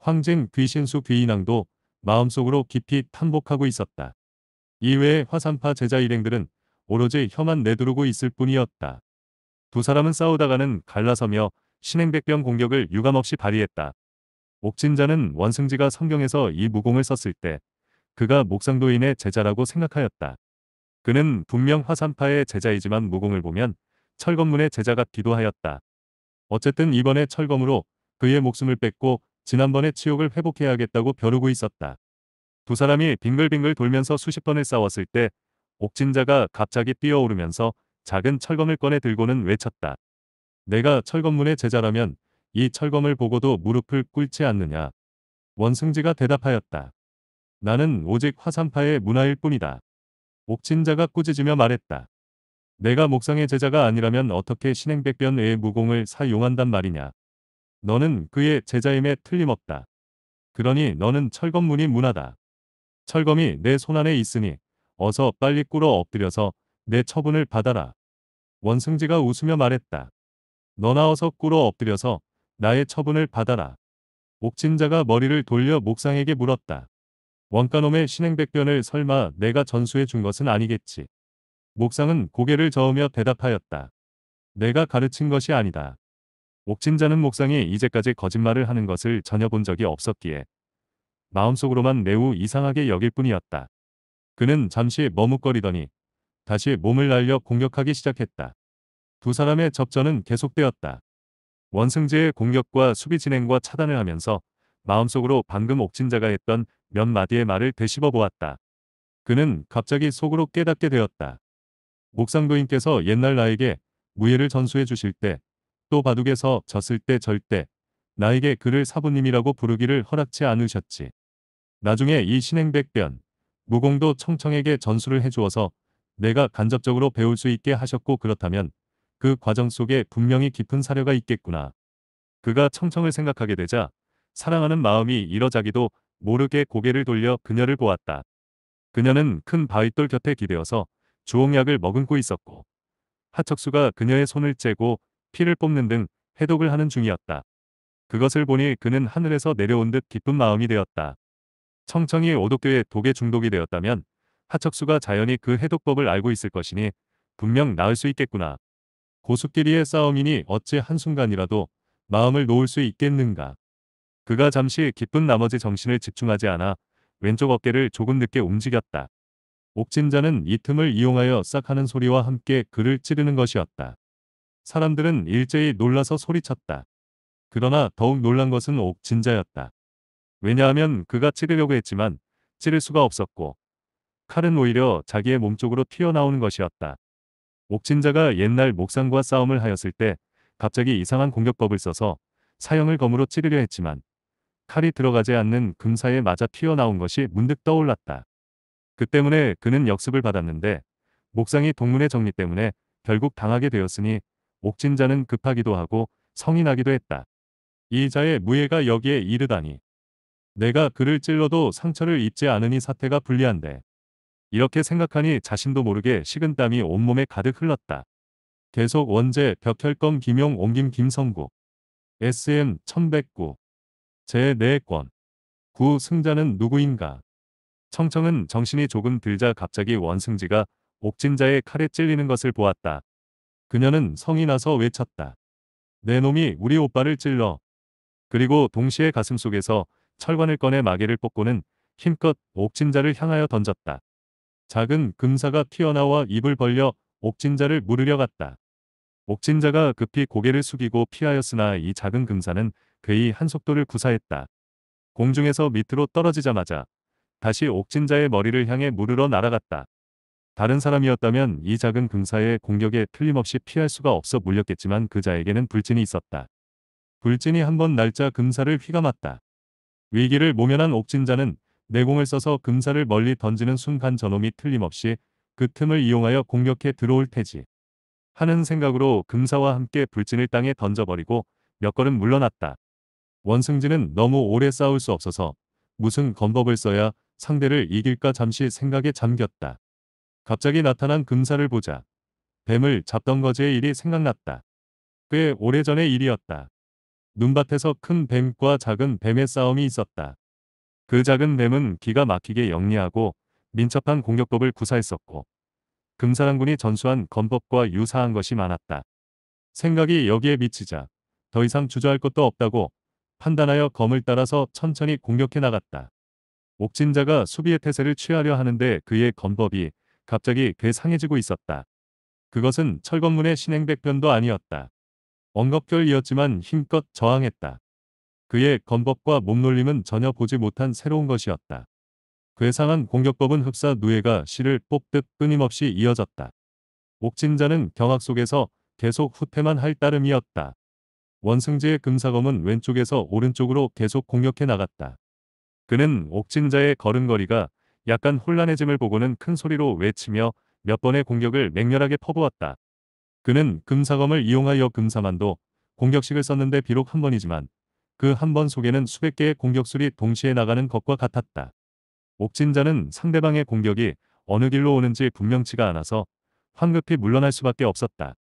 황진 귀신수 귀인왕도 마음속으로 깊이 탄복하고 있었다. 이외에 화산파 제자 일행들은 오로지 혀만 내두르고 있을 뿐이었다. 두 사람은 싸우다가는 갈라서며 신행백병 공격을 유감없이 발휘했다. 옥진자는 원승지가 성경에서 이 무공을 썼을 때 그가 목상도인의 제자라고 생각하였다. 그는 분명 화산파의 제자이지만 무공을 보면 철검문의 제자 같기도 하였다. 어쨌든 이번에 철검으로 그의 목숨을 뺏고 지난번에 치욕을 회복해야겠다고 벼르고 있었다. 두 사람이 빙글빙글 돌면서 수십 번을 싸웠을 때 옥진자가 갑자기 뛰어오르면서 작은 철검을 꺼내 들고는 외쳤다. 내가 철검문의 제자라면 이 철검을 보고도 무릎을 꿇지 않느냐. 원승지가 대답하였다. 나는 오직 화산파의 문화일 뿐이다. 옥진자가 꾸짖으며 말했다. 내가 목상의 제자가 아니라면 어떻게 신행백변의 무공을 사용한단 말이냐. 너는 그의 제자임에 틀림없다. 그러니 너는 철검문이 문하다. 철검이 내 손안에 있으니 어서 빨리 꿇어 엎드려서 내 처분을 받아라. 원승지가 웃으며 말했다. 너나 어서 꿇어 엎드려서 나의 처분을 받아라. 옥진자가 머리를 돌려 목상에게 물었다. 원가놈의 신행백변을 설마 내가 전수해 준 것은 아니겠지. 목상은 고개를 저으며 대답하였다. 내가 가르친 것이 아니다. 옥침자는 목상이 이제까지 거짓말을 하는 것을 전혀 본 적이 없었기에 마음속으로만 매우 이상하게 여길 뿐이었다. 그는 잠시 머뭇거리더니 다시 몸을 날려 공격하기 시작했다. 두 사람의 접전은 계속되었다. 원승재의 공격과 수비 진행과 차단을 하면서 마음속으로 방금 옥진자가 했던 몇 마디의 말을 되씹어 보았다. 그는 갑자기 속으로 깨닫게 되었다. 목상도인께서 옛날 나에게 무예를 전수해 주실 때또 바둑에서 졌을 때 절대 나에게 그를 사부님이라고 부르기를 허락치 않으셨지. 나중에 이 신행백변 무공도 청청에게 전수를 해주어서 내가 간접적으로 배울 수 있게 하셨고 그렇다면 그 과정 속에 분명히 깊은 사려가 있겠구나. 그가 청청을 생각하게 되자 사랑하는 마음이 이러자기도 모르게 고개를 돌려 그녀를 보았다. 그녀는 큰 바윗돌 곁에 기대어서 주홍약을 머금고 있었고 하척수가 그녀의 손을 째고 피를 뽑는 등 해독을 하는 중이었다. 그것을 보니 그는 하늘에서 내려온 듯 기쁜 마음이 되었다. 청청이 오독교의 독에 중독이 되었다면 하척수가 자연히 그 해독법을 알고 있을 것이니 분명 나을 수 있겠구나. 고수끼리의 싸움이니 어찌 한순간이라도 마음을 놓을 수 있겠는가. 그가 잠시 기쁜 나머지 정신을 집중하지 않아 왼쪽 어깨를 조금 늦게 움직였다. 옥진자는 이 틈을 이용하여 싹 하는 소리와 함께 그를 찌르는 것이었다. 사람들은 일제히 놀라서 소리쳤다. 그러나 더욱 놀란 것은 옥진자였다. 왜냐하면 그가 찌르려고 했지만 찌를 수가 없었고 칼은 오히려 자기의 몸쪽으로 튀어나오는 것이었다. 옥진자가 옛날 목상과 싸움을 하였을 때 갑자기 이상한 공격법을 써서 사형을 검으로 찌르려 했지만 칼이 들어가지 않는 금사에 맞아 튀어나온 것이 문득 떠올랐다. 그 때문에 그는 역습을 받았는데 목상이 동문의 정리 때문에 결국 당하게 되었으니 옥진자는 급하기도 하고 성이 나기도 했다. 이자의 무예가 여기에 이르다니. 내가 그를 찔러도 상처를 입지 않으니 사태가 불리한데. 이렇게 생각하니 자신도 모르게 식은땀이 온몸에 가득 흘렀다. 계속 원제 벽혈검 김용 옮김 김성구 SM 1109 제4권 구 승자는 누구인가 청청은 정신이 조금 들자 갑자기 원승지가 옥진자의 칼에 찔리는 것을 보았다. 그녀는 성이 나서 외쳤다. 내 놈이 우리 오빠를 찔러. 그리고 동시에 가슴속에서 철관을 꺼내 마개를 뽑고는 힘껏 옥진자를 향하여 던졌다. 작은 금사가 튀어나와 입을 벌려 옥진자를 물으려 갔다. 옥진자가 급히 고개를 숙이고 피하였으나 이 작은 금사는 그의 한 속도를 구사했다. 공중에서 밑으로 떨어지자마자 다시 옥진자의 머리를 향해 물으러 날아갔다. 다른 사람이었다면 이 작은 금사의 공격에 틀림없이 피할 수가 없어 물렸겠지만 그자에게는 불진이 있었다. 불진이 한 번 날짜 금사를 휘감았다. 위기를 모면한 옥진자는 내공을 써서 금사를 멀리 던지는 순간 저놈이 틀림없이 그 틈을 이용하여 공격해 들어올 테지. 하는 생각으로 금사와 함께 불진을 땅에 던져버리고 몇 걸음 물러났다. 원승진은 너무 오래 싸울 수 없어서 무슨 검법을 써야 상대를 이길까 잠시 생각에 잠겼다. 갑자기 나타난 금사를 보자 뱀을 잡던 거지의 일이 생각났다. 꽤 오래전의 일이었다. 눈밭에서 큰 뱀과 작은 뱀의 싸움이 있었다. 그 작은 뱀은 기가 막히게 영리하고 민첩한 공격법을 구사했었고 금사랑군이 전수한 건법과 유사한 것이 많았다. 생각이 여기에 미치자 더 이상 주저할 것도 없다고 판단하여 검을 따라서 천천히 공격해 나갔다. 옥진자가 수비의 태세를 취하려 하는데 그의 건법이 갑자기 괴상해지고 그 있었다. 그것은 철건문의 신행백변도 아니었다. 엉겁결이었지만 힘껏 저항했다. 그의 건법과 몸놀림은 전혀 보지 못한 새로운 것이었다. 괴상한 공격법은 흡사 누에가 실을 뽑듯 끊임없이 이어졌다. 옥진자는 경악 속에서 계속 후퇴만 할 따름이었다. 원승지의 금사검은 왼쪽에서 오른쪽으로 계속 공격해 나갔다. 그는 옥진자의 걸음걸이가 약간 혼란해짐을 보고는 큰 소리로 외치며 몇 번의 공격을 맹렬하게 퍼부었다. 그는 금사검을 이용하여 금사만도 공격식을 썼는데 비록 한 번이지만 그 한 번 속에는 수백 개의 공격술이 동시에 나가는 것과 같았다. 옥진자는 상대방의 공격이 어느 길로 오는지 분명치가 않아서 황급히 물러날 수밖에 없었다.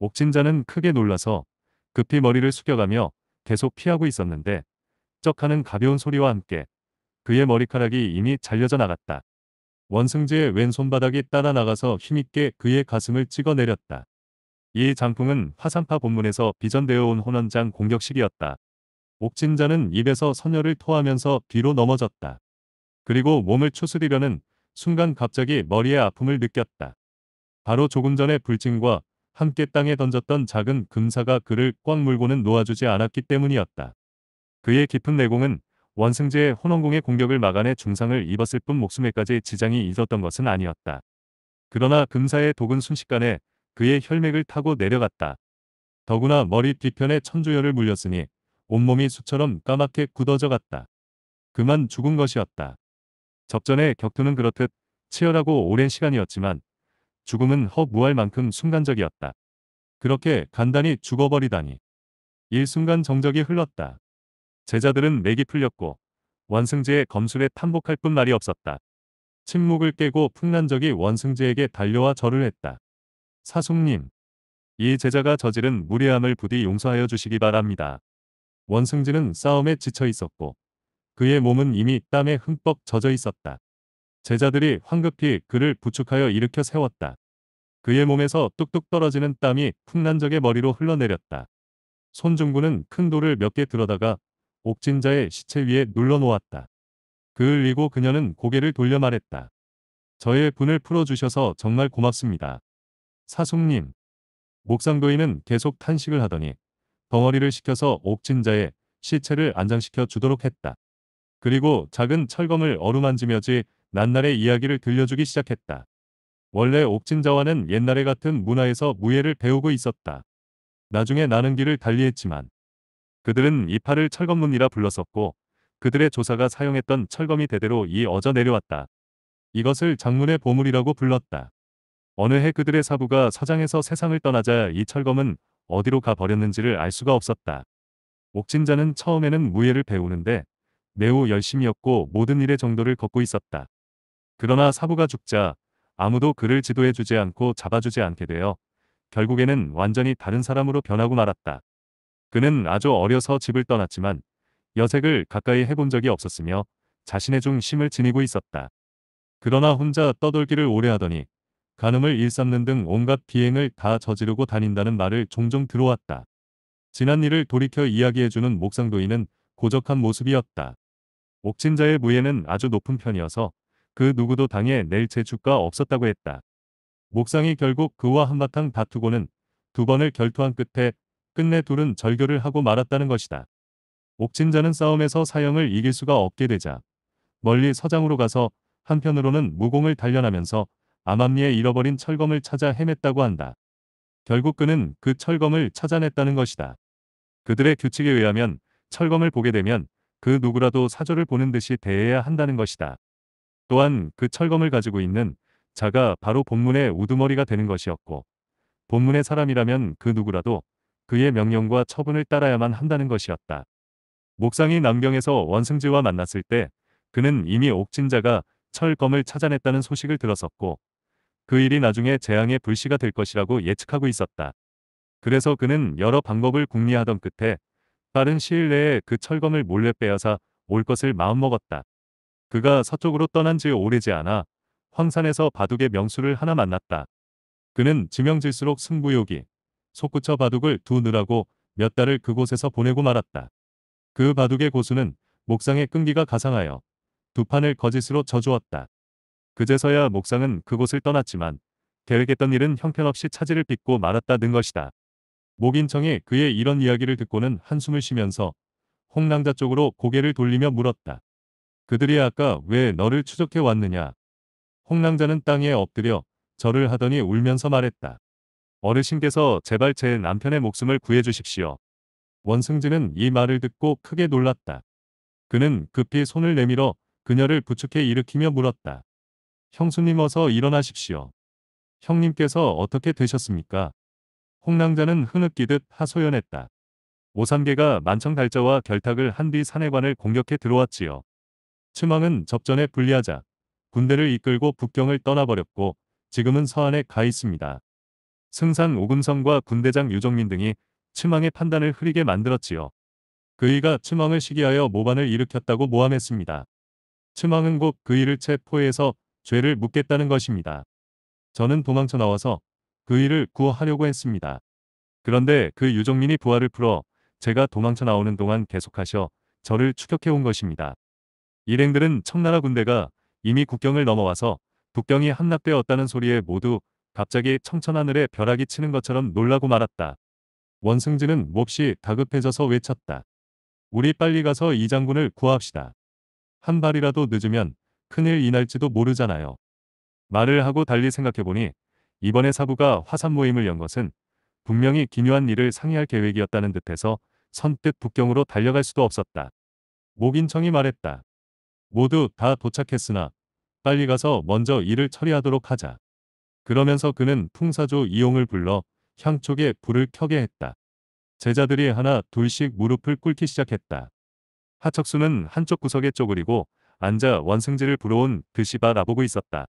옥진자는 크게 놀라서 급히 머리를 숙여가며 계속 피하고 있었는데 쩍하는 가벼운 소리와 함께 그의 머리카락이 이미 잘려져 나갔다. 원승재의 왼손바닥이 따라 나가서 힘있게 그의 가슴을 찍어내렸다. 이 장풍은 화산파 본문에서 비전되어 온 혼원장 공격식이었다. 옥진자는 입에서 선녀을 토하면서 뒤로 넘어졌다. 그리고 몸을 추스리려는 순간 갑자기 머리에 아픔을 느꼈다. 바로 조금 전에 불진과 함께 땅에 던졌던 작은 금사가 그를 꽉 물고는 놓아주지 않았기 때문이었다. 그의 깊은 내공은 원승재의 혼원공의 공격을 막아내 중상을 입었을 뿐 목숨에까지 지장이 있었던 것은 아니었다. 그러나 금사의 독은 순식간에 그의 혈맥을 타고 내려갔다. 더구나 머리 뒤편에 천조열을 물렸으니 온몸이 수처럼 까맣게 굳어져 갔다. 그만 죽은 것이었다. 접전의 격투는 그렇듯 치열하고 오랜 시간이었지만 죽음은 허무할 만큼 순간적이었다. 그렇게 간단히 죽어버리다니. 일순간 정적이 흘렀다. 제자들은 맥이 풀렸고 원승지의 검술에 탄복할 뿐 말이 없었다. 침묵을 깨고 풍란적이 원승지에게 달려와 절을 했다. 사숙님, 이 제자가 저지른 무례함을 부디 용서하여 주시기 바랍니다. 원승지는 싸움에 지쳐 있었고 그의 몸은 이미 땀에 흠뻑 젖어 있었다. 제자들이 황급히 그를 부축하여 일으켜 세웠다. 그의 몸에서 뚝뚝 떨어지는 땀이 풍란적의 머리로 흘러내렸다. 손중구는 큰 돌을 몇 개 들어다가 옥진자의 시체 위에 눌러놓았다. 그을 리고 그녀는 고개를 돌려 말했다. 저의 분을 풀어주셔서 정말 고맙습니다. 사숙님. 목상도인은 계속 탄식을 하더니 덩어리를 시켜서 옥진자의 시체를 안장시켜 주도록 했다. 그리고 작은 철검을 어루만지며지 난날의 이야기를 들려주기 시작했다. 원래 옥진자와는 옛날에 같은 문화에서 무예를 배우고 있었다. 나중에 나는 길을 달리했지만 그들은 이파를 철검문이라 불렀었고 그들의 조사가 사용했던 철검이 대대로 이 어져 내려왔다. 이것을 장문의 보물이라고 불렀다. 어느 해 그들의 사부가 서장에서 세상을 떠나자 이 철검은 어디로 가버렸는지를 알 수가 없었다. 옥진자는 처음에는 무예를 배우는데 매우 열심이었고 모든 일의 정도를 걷고 있었다. 그러나 사부가 죽자 아무도 그를 지도해주지 않고 잡아주지 않게 되어 결국에는 완전히 다른 사람으로 변하고 말았다. 그는 아주 어려서 집을 떠났지만 여색을 가까이 해본 적이 없었으며 자신의 중심을 지니고 있었다. 그러나 혼자 떠돌기를 오래 하더니 간음을 일삼는 등 온갖 비행을 다 저지르고 다닌다는 말을 종종 들어왔다. 지난 일을 돌이켜 이야기해주는 목상도인은 고적한 모습이었다. 옥진자의 무예는 아주 높은 편이어서 그 누구도 당해 낼 재주가 없었다고 했다. 목상이 결국 그와 한바탕 다투고는 두 번을 결투한 끝에 끝내 둘은 절교를 하고 말았다는 것이다. 옥진자는 싸움에서 사형을 이길 수가 없게 되자 멀리 서장으로 가서 한편으로는 무공을 단련하면서 암암리에 잃어버린 철검을 찾아 헤맸다고 한다. 결국 그는 그 철검을 찾아냈다는 것이다. 그들의 규칙에 의하면 철검을 보게 되면 그 누구라도 사조를 보는 듯이 대해야 한다는 것이다. 또한 그 철검을 가지고 있는 자가 바로 본문의 우두머리가 되는 것이었고 본문의 사람이라면 그 누구라도 그의 명령과 처분을 따라야만 한다는 것이었다. 목상이 남경에서 원승지와 만났을 때 그는 이미 옥진자가 철검을 찾아냈다는 소식을 들었었고 그 일이 나중에 재앙의 불씨가 될 것이라고 예측하고 있었다. 그래서 그는 여러 방법을 궁리하던 끝에 빠른 시일 내에 그 철검을 몰래 빼앗아 올 것을 마음먹었다. 그가 서쪽으로 떠난 지 오래지 않아 황산에서 바둑의 명수를 하나 만났다. 그는 지명질수록 승부욕이 속구처 바둑을 두느라고 몇 달을 그곳에서 보내고 말았다. 그 바둑의 고수는 목상의 끈기가 가상하여 두 판을 거짓으로 져주었다. 그제서야 목상은 그곳을 떠났지만 계획했던 일은 형편없이 차질을 빚고 말았다는 것이다. 목인청이 그의 이런 이야기를 듣고는 한숨을 쉬면서 홍랑자 쪽으로 고개를 돌리며 물었다. 그들이 아까 왜 너를 추적해 왔느냐. 홍랑자는 땅에 엎드려 절을 하더니 울면서 말했다. 어르신께서 제발 제 남편의 목숨을 구해주십시오. 원승진은 이 말을 듣고 크게 놀랐다. 그는 급히 손을 내밀어 그녀를 부축해 일으키며 물었다. 형수님 어서 일어나십시오. 형님께서 어떻게 되셨습니까? 홍랑자는 흐느끼듯 하소연했다. 오삼계가 만청달자와 결탁을 한 뒤 산해관을 공격해 들어왔지요. 추망은 접전에 불리하자 군대를 이끌고 북경을 떠나버렸고 지금은 서안에 가 있습니다. 승산 오금성과 군대장 유정민 등이 츠망의 판단을 흐리게 만들었지요. 그이가 츠망을 시기하여 모반을 일으켰다고 모함했습니다. 츠망은 곧 그이를 체포해서 죄를 묻겠다는 것입니다. 저는 도망쳐 나와서 그이를 구하려고 했습니다. 그런데 그 유정민이 부하를 풀어 제가 도망쳐 나오는 동안 계속하셔 저를 추격해온 것입니다. 일행들은 청나라 군대가 이미 국경을 넘어와서 북경이 함락되었다는 소리에 모두 갑자기 청천하늘에 벼락이 치는 것처럼 놀라고 말았다. 원승진은 몹시 다급해져서 외쳤다. 우리 빨리 가서 이 장군을 구합시다. 한 발이라도 늦으면 큰일 이날지도 모르잖아요. 말을 하고 달리 생각해보니 이번에 사부가 화산 모임을 연 것은 분명히 기묘한 일을 상의할 계획이었다는 듯해서 선뜻 북경으로 달려갈 수도 없었다. 목인청이 말했다. 모두 다 도착했으나 빨리 가서 먼저 일을 처리하도록 하자. 그러면서 그는 풍사조 이용을 불러 향촉에 불을 켜게 했다. 제자들이 하나 둘씩 무릎을 꿇기 시작했다. 하척수는 한쪽 구석에 쪼그리고 앉아 원승지를 불어온 듯이 그 바라보고 있었다.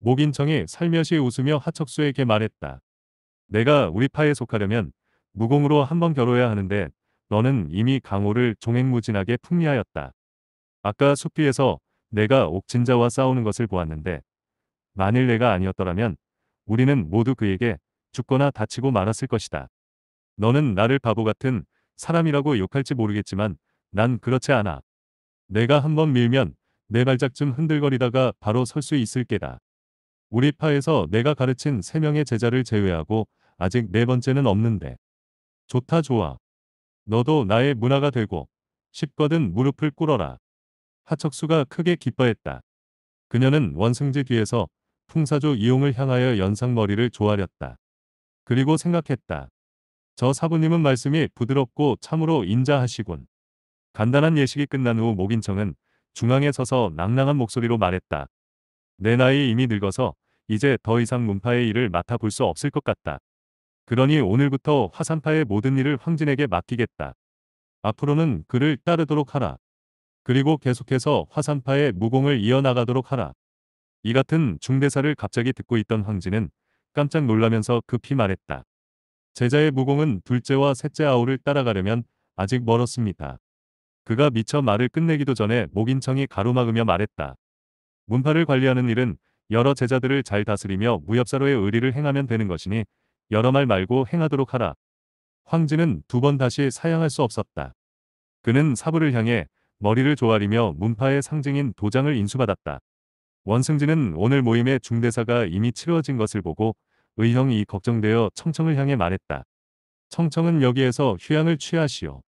목인청이 살며시 웃으며 하척수에게 말했다. 내가 우리 파에 속하려면 무공으로 한번 겨뤄야 하는데 너는 이미 강호를 종횡무진하게 풍미하였다. 아까 숲 뒤에서 내가 옥진자와 싸우는 것을 보았는데 만일 내가 아니었더라면 우리는 모두 그에게 죽거나 다치고 말았을 것이다. 너는 나를 바보 같은 사람이라고 욕할지 모르겠지만 난 그렇지 않아. 내가 한번 밀면 내 발작쯤 흔들거리다가 바로 설 수 있을 게다. 우리 파에서 내가 가르친 세명의 제자를 제외하고 아직 네 번째는 없는데. 좋다 좋아. 너도 나의 문화가 되고 싶거든 무릎을 꿇어라. 하척수가 크게 기뻐했다. 그녀는 원승지 뒤에서 풍사조 이용을 향하여 연상머리를 조아렸다. 그리고 생각했다. 저 사부님은 말씀이 부드럽고 참으로 인자하시군. 간단한 예식이 끝난 후 목인청은 중앙에 서서 낭낭한 목소리로 말했다. 내 나이 이미 늙어서 이제 더 이상 문파의 일을 맡아볼 수 없을 것 같다. 그러니 오늘부터 화산파의 모든 일을 황진에게 맡기겠다. 앞으로는 그를 따르도록 하라. 그리고 계속해서 화산파의 무공을 이어나가도록 하라. 이 같은 중대사를 갑자기 듣고 있던 황진은 깜짝 놀라면서 급히 말했다. 제자의 무공은 둘째와 셋째 아우를 따라가려면 아직 멀었습니다. 그가 미처 말을 끝내기도 전에 목인청이 가로막으며 말했다. 문파를 관리하는 일은 여러 제자들을 잘 다스리며 무협사로의 의리를 행하면 되는 것이니 여러 말 말고 행하도록 하라. 황진은 두 번 다시 사양할 수 없었다. 그는 사부를 향해 머리를 조아리며 문파의 상징인 도장을 인수받았다. 원승진은 오늘 모임의 중대사가 이미 치러진 것을 보고 의형이 걱정되어 청청을 향해 말했다. 청청은 여기에서 휴양을 취하시오.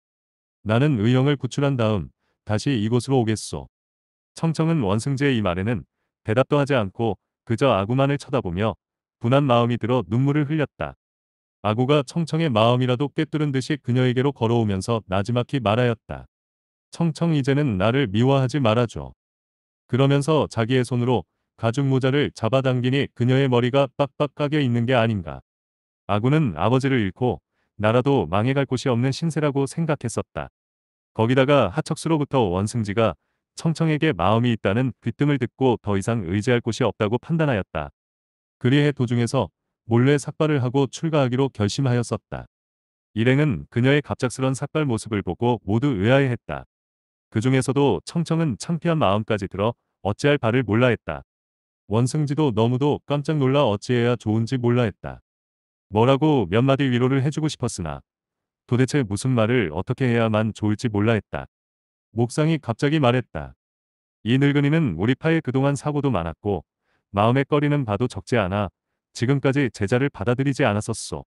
나는 의형을 구출한 다음 다시 이곳으로 오겠소. 청청은 원승재의 이 말에는 대답도 하지 않고 그저 아구만을 쳐다보며 분한 마음이 들어 눈물을 흘렸다. 아구가 청청의 마음이라도 꿰뚫은 듯이 그녀에게로 걸어오면서 나지막히 말하였다. 청청 이제는 나를 미워하지 말아줘. 그러면서 자기의 손으로 가죽 모자를 잡아당기니 그녀의 머리가 빡빡 깎여 있는 게 아닌가. 아군은 아버지를 잃고 나라도 망해갈 곳이 없는 신세라고 생각했었다. 거기다가 하척수로부터 원승지가 청청에게 마음이 있다는 귀뜸을 듣고 더 이상 의지할 곳이 없다고 판단하였다. 그리해 도중에서 몰래 삭발을 하고 출가하기로 결심하였었다. 일행은 그녀의 갑작스런 삭발 모습을 보고 모두 의아해했다. 그 중에서도 청청은 창피한 마음까지 들어 어찌할 바를 몰라 했다. 원승지도 너무도 깜짝 놀라 어찌해야 좋은지 몰라 했다. 뭐라고 몇 마디 위로를 해주고 싶었으나 도대체 무슨 말을 어떻게 해야만 좋을지 몰라 했다. 목상이 갑자기 말했다. 이 늙은이는 우리 파에 그동안 사고도 많았고 마음의 꺼리는 봐도 적지 않아 지금까지 제자를 받아들이지 않았었소.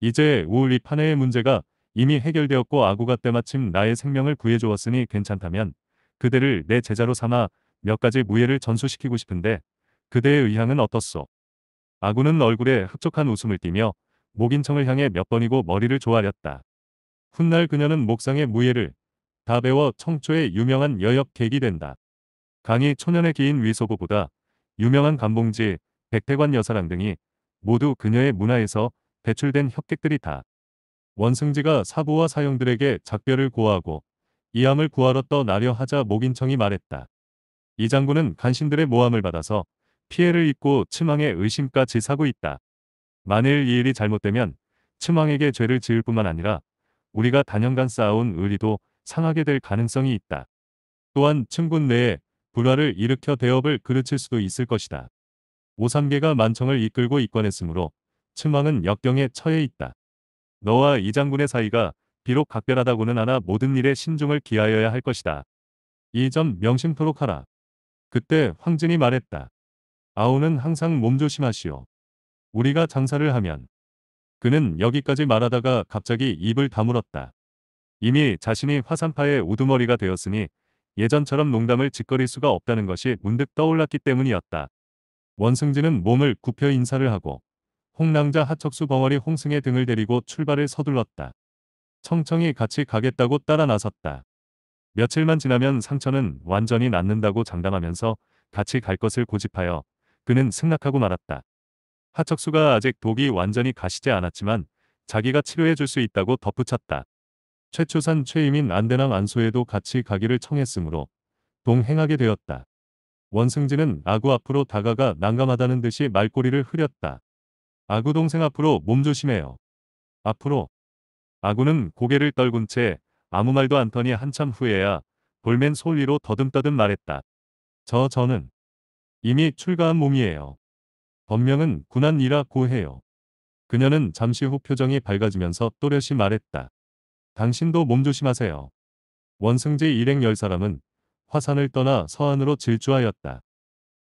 이제 우울이 판의 문제가 이미 해결되었고 아구가 때마침 나의 생명을 구해주었으니 괜찮다면 그대를 내 제자로 삼아 몇 가지 무예를 전수시키고 싶은데 그대의 의향은 어떻소? 아군은 얼굴에 흡족한 웃음을 띠며 목인청을 향해 몇 번이고 머리를 조아렸다. 훗날 그녀는 목상의 무예를 다 배워 청초의 유명한 여역객이 된다. 강이 초년의 기인 위소보보다 유명한 감봉지, 백태관 여사랑 등이 모두 그녀의 문화에서 배출된 협객들이 다. 원승지가 사부와 사형들에게 작별을 고하고 이함을 구하러 떠나려 하자 목인청이 말했다. 이 장군은 간신들의 모함을 받아서 피해를 입고 츠망의 의심까지 사고 있다. 만일 이 일이 잘못되면 츠망에게 죄를 지을 뿐만 아니라 우리가 단연간 쌓아온 의리도 상하게 될 가능성이 있다. 또한 층군 내에 불화를 일으켜 대업을 그르칠 수도 있을 것이다. 오삼계가 만청을 이끌고 입관했으므로 츠망은 역경에 처해 있다. 너와 이 장군의 사이가 비록 각별하다고는 하나 모든 일에 신중을 기하여야 할 것이다. 이 점 명심토록 하라. 그때 황진이 말했다. 아우는 항상 몸조심하시오. 우리가 장사를 하면. 그는 여기까지 말하다가 갑자기 입을 다물었다. 이미 자신이 화산파의 우두머리가 되었으니 예전처럼 농담을 짓거릴 수가 없다는 것이 문득 떠올랐기 때문이었다. 원승진은 몸을 굽혀 인사를 하고 홍랑자 하척수 벙어리 홍승의 등을 데리고 출발을 서둘렀다. 청청이 같이 가겠다고 따라 나섰다. 며칠만 지나면 상처는 완전히 낫는다고 장담하면서 같이 갈 것을 고집하여 그는 승낙하고 말았다. 하척수가 아직 독이 완전히 가시지 않았지만 자기가 치료해 줄 수 있다고 덧붙였다. 최초산 최임인 안대낭 안소에도 같이 가기를 청했으므로 동행하게 되었다. 원승진은 아구 앞으로 다가가 난감하다는 듯이 말꼬리를 흐렸다. 아구 동생 앞으로 몸조심해요. 앞으로. 아구는 고개를 떨군 채 아무 말도 안더니 한참 후에야 볼멘 솔리로 더듬더듬 말했다. 저 저는 이미 출가한 몸이에요. 법명은 군안이라고 해요. 그녀는 잠시 후 표정이 밝아지면서 또렷이 말했다. 당신도 몸조심하세요. 원승지 일행 열 사람은 화산을 떠나 서안으로 질주하였다.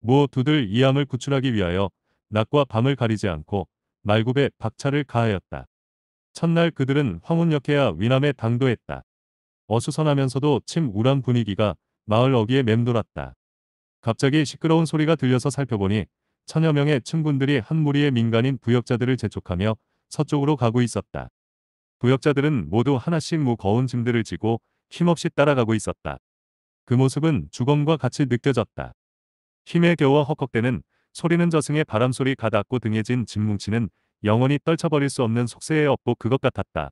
무 두들 이함을 구출하기 위하여 낮과 밤을 가리지 않고 말굽에 박차를 가하였다. 첫날 그들은 황혼역해야 위남에 당도했다. 어수선하면서도 침 우란 분위기가 마을 어귀에 맴돌았다. 갑자기 시끄러운 소리가 들려서 살펴보니 천여 명의 층군들이 한 무리의 민간인 부역자들을 재촉하며 서쪽으로 가고 있었다. 부역자들은 모두 하나씩 무거운 짐들을 지고 힘없이 따라가고 있었다. 그 모습은 주검과 같이 느껴졌다. 힘에 겨워 헉헉대는 소리는 저승의 바람소리 가닿고 등에 진 진뭉치는 영원히 떨쳐버릴 수 없는 속세의 업보 그것 같았다.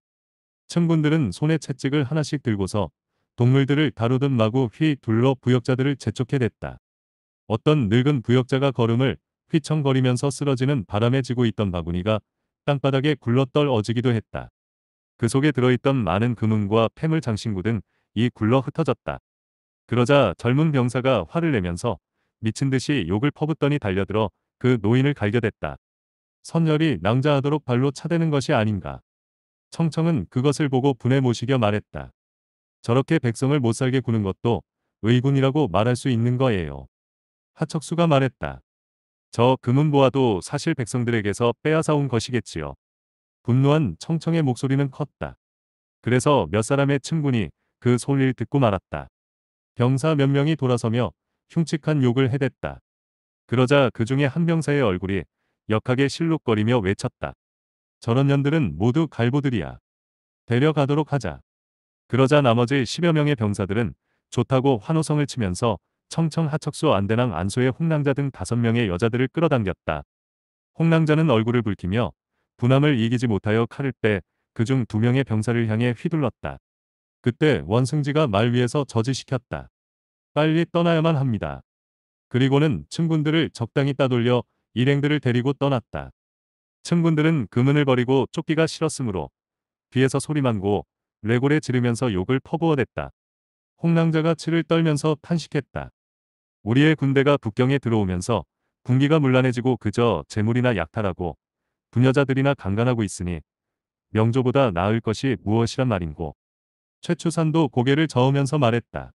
천군들은 손에 채찍을 하나씩 들고서 동물들을 다루던 마구 휘 둘러 부역자들을 재촉해 댔다. 어떤 늙은 부역자가 걸음을 휘청거리면서 쓰러지는 바람에 지고 있던 바구니가 땅바닥에 굴러떨 어지기도 했다. 그 속에 들어있던 많은 금은과 폐물 장신구 등 이 굴러 흩어졌다. 그러자 젊은 병사가 화를 내면서 미친 듯이 욕을 퍼붓더니 달려들어 그 노인을 갈겨댔다. 선열이 낭자하도록 발로 차대는 것이 아닌가. 청청은 그것을 보고 분해 모시겨 말했다. 저렇게 백성을 못살게 구는 것도 의군이라고 말할 수 있는 거예요. 하척수가 말했다. 저금은보아도 사실 백성들에게서 빼앗아온 것이겠지요. 분노한 청청의 목소리는 컸다. 그래서 몇 사람의 친분이 그 소리를 듣고 말았다. 병사 몇 명이 돌아서며 흉측한 욕을 해댔다. 그러자 그 중에 한 병사의 얼굴이 역하게 실룩거리며 외쳤다. 저런 년들은 모두 갈보들이야. 데려가도록 하자. 그러자 나머지 10여 명의 병사들은 좋다고 환호성을 치면서 청청 하척수 안대낭 안소의 홍랑자 등 5명의 여자들을 끌어당겼다. 홍랑자는 얼굴을 붉히며 분함을 이기지 못하여 칼을 빼 그중 2명의 병사를 향해 휘둘렀다. 그때 원승지가 말 위에서 저지시켰다. 빨리 떠나야만 합니다. 그리고는 친군들을 적당히 따돌려 일행들을 데리고 떠났다. 천군들은 금은을 버리고 쫓기가 싫었으므로 뒤에서 소리만 고 레골에 지르면서 욕을 퍼부어댔다. 홍랑자가 치를 떨면서 탄식했다. 우리의 군대가 북경에 들어오면서 군기가 물란해지고 그저 재물이나 약탈하고 부녀자들이나 강간하고 있으니 명조보다 나을 것이 무엇이란 말인고. 최추산도 고개를 저으면서 말했다.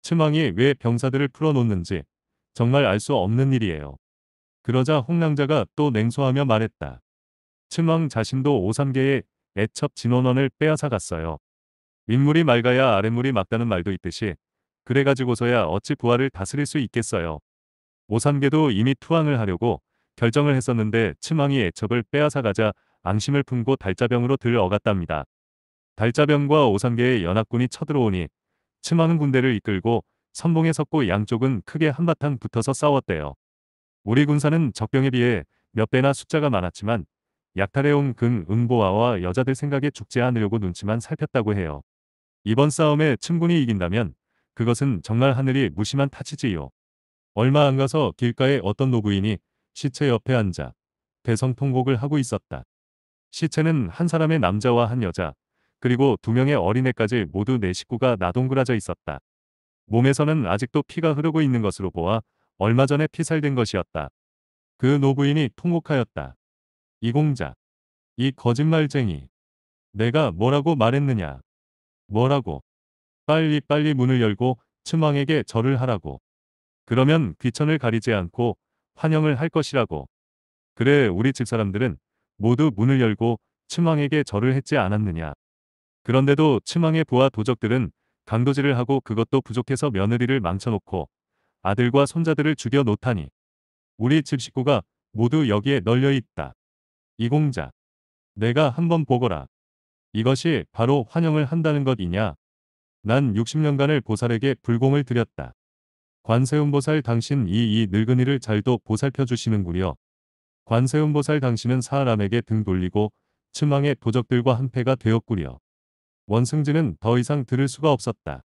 츠왕이 왜 병사들을 풀어놓는지 정말 알 수 없는 일이에요. 그러자 홍랑자가 또 냉소하며 말했다. 친왕 자신도 오삼계의 애첩 진원원을 빼앗아 갔어요. 윗물이 맑아야 아랫물이 맑다는 말도 있듯이 그래가지고서야 어찌 부하를 다스릴 수 있겠어요. 오삼계도 이미 투항을 하려고 결정을 했었는데 친왕이 애첩을 빼앗아 가자 앙심을 품고 달자병으로 들어갔답니다. 달자병과 오삼계의 연합군이 쳐들어오니 친왕은 군대를 이끌고 선봉에 섰고 양쪽은 크게 한바탕 붙어서 싸웠대요. 우리 군사는 적병에 비해 몇 배나 숫자가 많았지만 약탈해온 금 응보아와 여자들 생각에 죽지 않으려고 눈치만 살폈다고 해요. 이번 싸움에 충분히 이긴다면 그것은 정말 하늘이 무심한 탓이지요. 얼마 안 가서 길가에 어떤 노부인이 시체 옆에 앉아 대성 통곡을 하고 있었다. 시체는 한 사람의 남자와 한 여자, 그리고 두 명의 어린애까지 모두 내 네 식구가 나동그라져 있었다. 몸에서는 아직도 피가 흐르고 있는 것으로 보아 얼마 전에 피살된 것이었다. 그 노부인이 통곡하였다. 이공자. 이 거짓말쟁이. 내가 뭐라고 말했느냐. 뭐라고. 빨리 빨리 문을 열고 츠왕에게 절을 하라고. 그러면 귀천을 가리지 않고 환영을 할 것이라고. 그래 우리 집사람들은 모두 문을 열고 츠왕에게 절을 했지 않았느냐. 그런데도 츠왕의 부하 도적들은 강도질을 하고 그것도 부족해서 며느리를 망쳐놓고 아들과 손자들을 죽여 놓다니 우리 집 식구가 모두 여기에 널려 있다. 이공자 내가 한번 보거라. 이것이 바로 환영을 한다는 것이냐? 난 60년간을 보살에게 불공을 드렸다. 관세음보살 당신 이 이 늙은이를 잘도 보살펴 주시는구려. 관세음보살 당신은 사람에게 등 돌리고 츠망의 도적들과 한패가 되었구려. 원승진은 더 이상 들을 수가 없었다.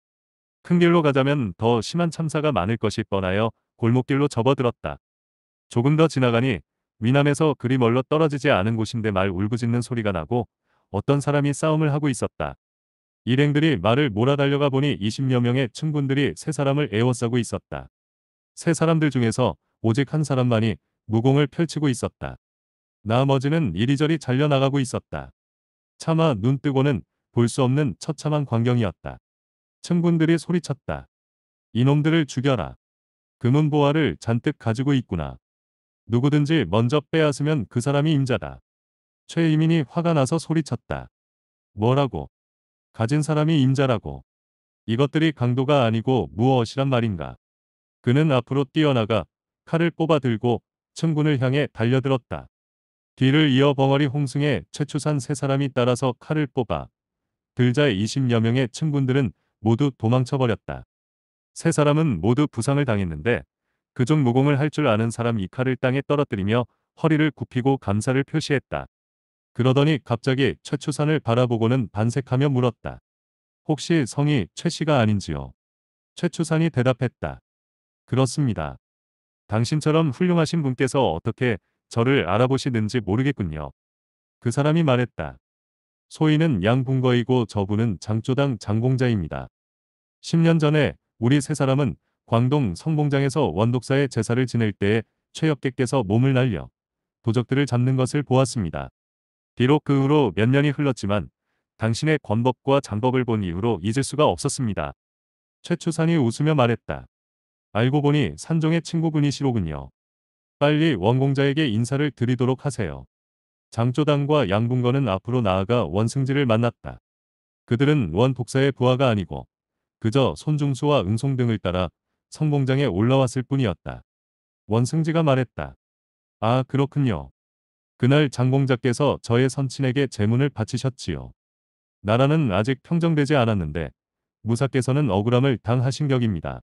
큰 길로 가자면 더 심한 참사가 많을 것이 뻔하여 골목길로 접어들었다. 조금 더 지나가니 위남에서 그리 멀러 떨어지지 않은 곳인데 말 울부짖는 소리가 나고 어떤 사람이 싸움을 하고 있었다. 일행들이 말을 몰아 달려가 보니 20여 명의 층군들이 세 사람을 에워싸고 있었다. 세 사람들 중에서 오직 한 사람만이 무공을 펼치고 있었다. 나머지는 이리저리 잘려나가고 있었다. 차마 눈 뜨고는 볼 수 없는 처참한 광경이었다. 층군들이 소리쳤다. 이놈들을 죽여라. 금은보화를 잔뜩 가지고 있구나. 누구든지 먼저 빼앗으면 그 사람이 임자다. 최이민이 화가 나서 소리쳤다. 뭐라고? 가진 사람이 임자라고. 이것들이 강도가 아니고 무엇이란 말인가. 그는 앞으로 뛰어나가 칼을 뽑아 들고 천군을 향해 달려들었다. 뒤를 이어 벙어리 홍승에 최추산 세 사람이 따라서 칼을 뽑아 들자 20여 명의 천군들은 모두 도망쳐버렸다. 세 사람은 모두 부상을 당했는데 그중 무공을 할 줄 아는 사람 이 칼을 땅에 떨어뜨리며 허리를 굽히고 감사를 표시했다. 그러더니 갑자기 최추산을 바라보고는 반색하며 물었다. 혹시 성이 최씨가 아닌지요? 최추산이 대답했다. 그렇습니다. 당신처럼 훌륭하신 분께서 어떻게 저를 알아보시는지 모르겠군요. 그 사람이 말했다. 소인은 양분거이고 저분은 장조당 장공자입니다. 10년 전에 우리 세 사람은 광동 성봉장에서 원독사의 제사를 지낼 때에 최역객께서 몸을 날려 도적들을 잡는 것을 보았습니다. 비록 그 후로 몇 년이 흘렀지만 당신의 권법과 장법을 본 이후로 잊을 수가 없었습니다. 최추산이 웃으며 말했다. 알고 보니 산종의 친구분이시로군요. 빨리 원공자에게 인사를 드리도록 하세요. 장조당과 양분건은 앞으로 나아가 원승지를 만났다. 그들은 원복사의 부하가 아니고 그저 손중수와 응송 등을 따라 성공장에 올라왔을 뿐이었다. 원승지가 말했다. 아 그렇군요. 그날 장공자께서 저의 선친에게 제문을 바치셨지요. 나라는 아직 평정되지 않았는데 무사께서는 억울함을 당하신 격입니다.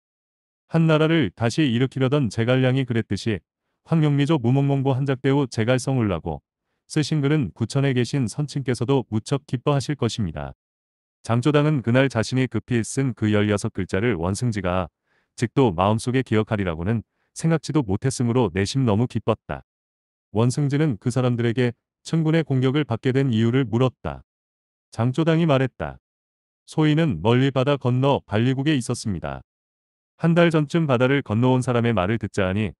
한 나라를 다시 일으키려던 제갈량이 그랬듯이 황명미조 무목몽보 한작대우 제갈성을라고 쓰신 글은 구천에 계신 선친께서도 무척 기뻐하실 것입니다. 장조당은 그날 자신이 급히 쓴 그 16글자를 원승지가 직도 마음속에 기억하리라고는 생각지도 못했으므로 내심 너무 기뻤다. 원승지는 그 사람들에게 천군의 공격을 받게 된 이유를 물었다. 장조당이 말했다. 소인은 멀리 바다 건너 발리국에 있었습니다. 한 달 전쯤 바다를 건너온 사람의 말을 듣자 하니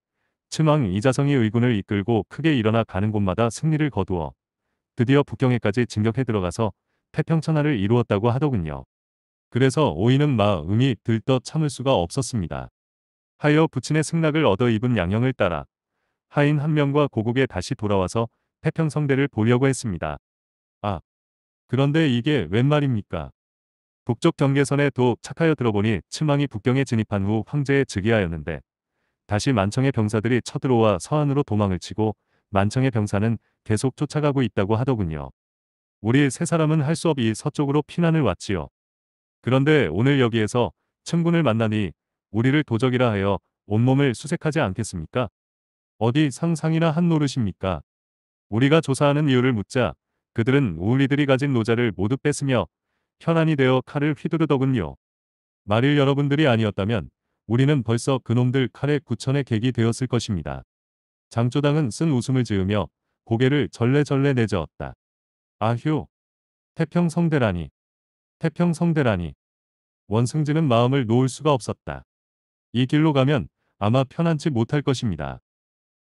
츠망 이자성이 의군을 이끌고 크게 일어나 가는 곳마다 승리를 거두어 드디어 북경에까지 진격해 들어가서 태평천하를 이루었다고 하더군요. 그래서 오이는 마음이 들떠 참을 수가 없었습니다. 하여 부친의 승낙을 얻어 입은 양형을 따라 하인 한 명과 고국에 다시 돌아와서 태평성대를 보려고 했습니다. 아, 그런데 이게 웬 말입니까? 북쪽 경계선에 도 착하여 들어보니 츠망이 북경에 진입한 후 황제에 즉위하였는데 다시 만청의 병사들이 쳐들어와 서안으로 도망을 치고 만청의 병사는 계속 쫓아가고 있다고 하더군요. 우리 세 사람은 할 수 없이 서쪽으로 피난을 왔지요. 그런데 오늘 여기에서 천군을 만나니 우리를 도적이라 하여 온몸을 수색하지 않겠습니까? 어디 상상이나 한 노릇입니까? 우리가 조사하는 이유를 묻자 그들은 우리들이 가진 노자를 모두 뺏으며 현안이 되어 칼을 휘두르더군요. 말일 여러분들이 아니었다면 우리는 벌써 그놈들 칼의 구천의 객이 되었을 것입니다. 장조당은 쓴 웃음을 지으며 고개를 절레절레 내저었다. 아휴! 태평성대라니! 태평성대라니! 원승진은 마음을 놓을 수가 없었다. 이 길로 가면 아마 편안치 못할 것입니다.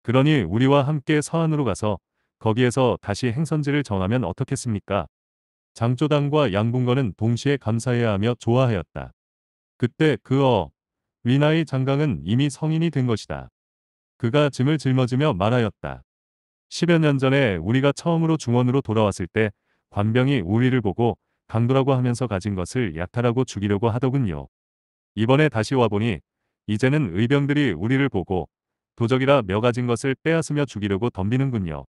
그러니 우리와 함께 서안으로 가서 거기에서 다시 행선지를 정하면 어떻겠습니까? 장조당과 양궁건은 동시에 감사해야 하며 좋아하였다. 그때 그어 위나의 장강은 이미 성인이 된 것이다. 그가 짐을 짊어지며 말하였다. 10여 년 전에 우리가 처음으로 중원으로 돌아왔을 때 관병이 우리를 보고 강도라고 하면서 가진 것을 약탈하고 죽이려고 하더군요. 이번에 다시 와보니 이제는 의병들이 우리를 보고 도적이라 며 가진 것을 빼앗으며 죽이려고 덤비는군요.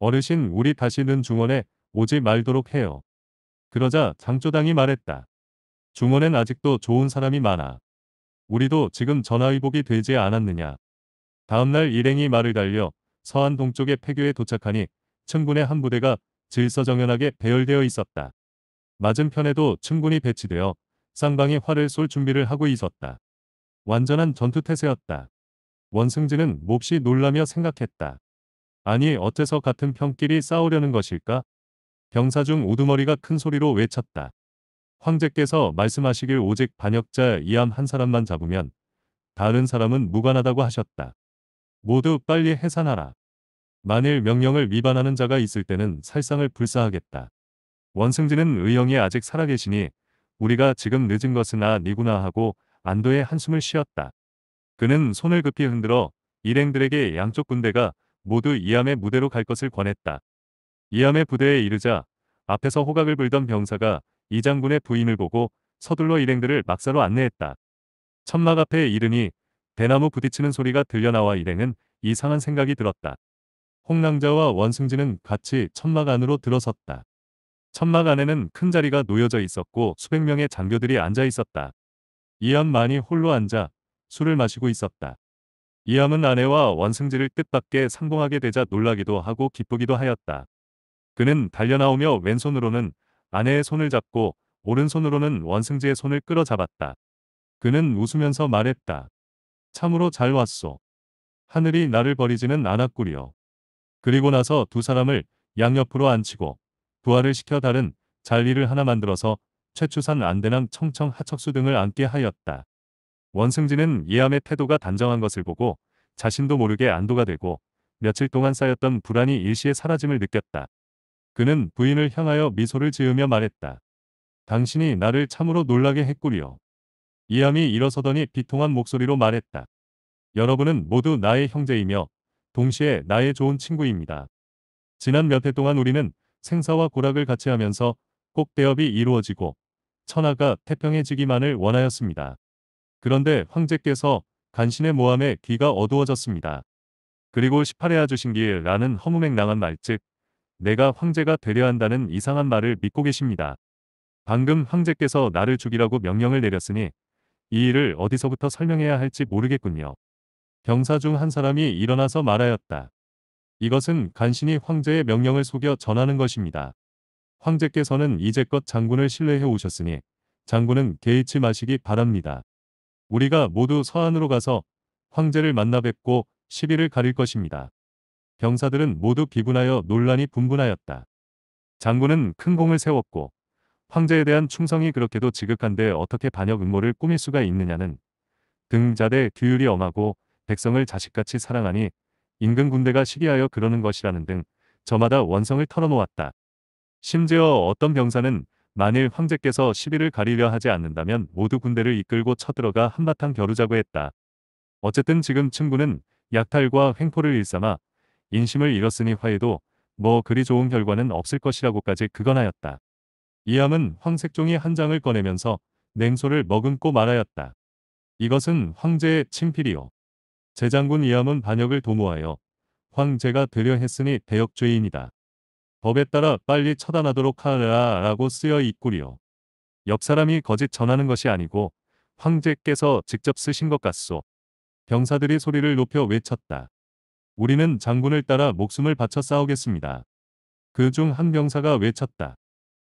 어르신 우리 다시는 중원에 오지 말도록 해요. 그러자 장조당이 말했다. 중원엔 아직도 좋은 사람이 많아. 우리도 지금 전화위복이 되지 않았느냐. 다음날 일행이 말을 달려 서안 동쪽의 폐교에 도착하니 층군의 한 부대가 질서정연하게 배열되어 있었다. 맞은편에도 층군이 배치되어 쌍방이 활을 쏠 준비를 하고 있었다. 완전한 전투태세였다. 원승진은 몹시 놀라며 생각했다. 아니 어째서 같은 편끼리 싸우려는 것일까? 병사 중 우두머리가 큰 소리로 외쳤다. 황제께서 말씀하시길 오직 반역자 이암한 사람만 잡으면 다른 사람은 무관하다고 하셨다. 모두 빨리 해산하라. 만일 명령을 위반하는 자가 있을 때는 살상을 불사하겠다. 원승진은 의영이 아직 살아계시니 우리가 지금 늦은 것은 아 아니구나 하고 안도의 한숨을 쉬었다. 그는 손을 급히 흔들어 일행들에게 양쪽 군대가 모두 이암의 무대로 갈 것을 권했다. 이암의 부대에 이르자 앞에서 호각을 불던 병사가 이 장군의 부인을 보고 서둘러 일행들을 막사로 안내했다. 천막 앞에 이르니 대나무 부딪히는 소리가 들려나와 일행은 이상한 생각이 들었다. 홍랑자와 원승진은 같이 천막 안으로 들어섰다. 천막 안에는 큰 자리가 놓여져 있었고 수백 명의 장교들이 앉아 있었다. 이암만이 홀로 앉아 술을 마시고 있었다. 이암은 아내와 원승지를 뜻밖에 상봉하게 되자 놀라기도 하고 기쁘기도 하였다. 그는 달려나오며 왼손으로는 아내의 손을 잡고 오른손으로는 원승지의 손을 끌어잡았다. 그는 웃으면서 말했다. 참으로 잘 왔소. 하늘이 나를 버리지는 않았구려. 그리고 나서 두 사람을 양옆으로 앉히고 부하를 시켜 다른 잔리를 하나 만들어서 최추산 안대낭 청청 하척수 등을 앉게 하였다. 원승진은 이암의 태도가 단정한 것을 보고 자신도 모르게 안도가 되고 며칠 동안 쌓였던 불안이 일시에 사라짐을 느꼈다. 그는 부인을 향하여 미소를 지으며 말했다. 당신이 나를 참으로 놀라게 했구려. 이암이 일어서더니 비통한 목소리로 말했다. 여러분은 모두 나의 형제이며 동시에 나의 좋은 친구입니다. 지난 몇 해 동안 우리는 생사와 고락을 같이 하면서 꼭 대업이 이루어지고 천하가 태평해지기만을 원하였습니다. 그런데 황제께서 간신의 모함에 귀가 어두워졌습니다. 그리고 18회 아주신기라는 허무맹랑한 말즉 내가 황제가 되려 한다는 이상한 말을 믿고 계십니다. 방금 황제께서 나를 죽이라고 명령을 내렸으니 이 일을 어디서부터 설명해야 할지 모르겠군요. 병사 중 한 사람이 일어나서 말하였다. 이것은 간신히 황제의 명령을 속여 전하는 것입니다. 황제께서는 이제껏 장군을 신뢰해 오셨으니 장군은 개의치 마시기 바랍니다. 우리가 모두 서안으로 가서 황제를 만나 뵙고 시비를 가릴 것입니다. 병사들은 모두 비군하여 논란이 분분하였다. 장군은 큰 공을 세웠고 황제에 대한 충성이 그렇게도 지극한데 어떻게 반역 음모를 꾸밀 수가 있느냐는 등자대 규율이 엄하고 백성을 자식같이 사랑하니 인근 군대가 시기하여 그러는 것이라는 등 저마다 원성을 털어놓았다. 심지어 어떤 병사는 만일 황제께서 시비를 가리려 하지 않는다면 모두 군대를 이끌고 쳐들어가 한바탕 겨루자고 했다. 어쨌든 지금 친구는 약탈과 횡포를 일삼아 인심을 잃었으니 화해도 뭐 그리 좋은 결과는 없을 것이라고까지 그건 하였다이암은 황색종이 한 장을 꺼내면서 냉소를 머금고 말하였다. 이것은 황제의 친필이요. 제장군 이암은 반역을 도모하여 황제가 되려 했으니 대역죄인이다. 법에 따라 빨리 처단하도록 하라 라고 쓰여 있구리요. 옆 사람이 거짓 전하는 것이 아니고 황제께서 직접 쓰신 것 같소. 병사들이 소리를 높여 외쳤다. 우리는 장군을 따라 목숨을 바쳐 싸우겠습니다. 그 중 한 병사가 외쳤다.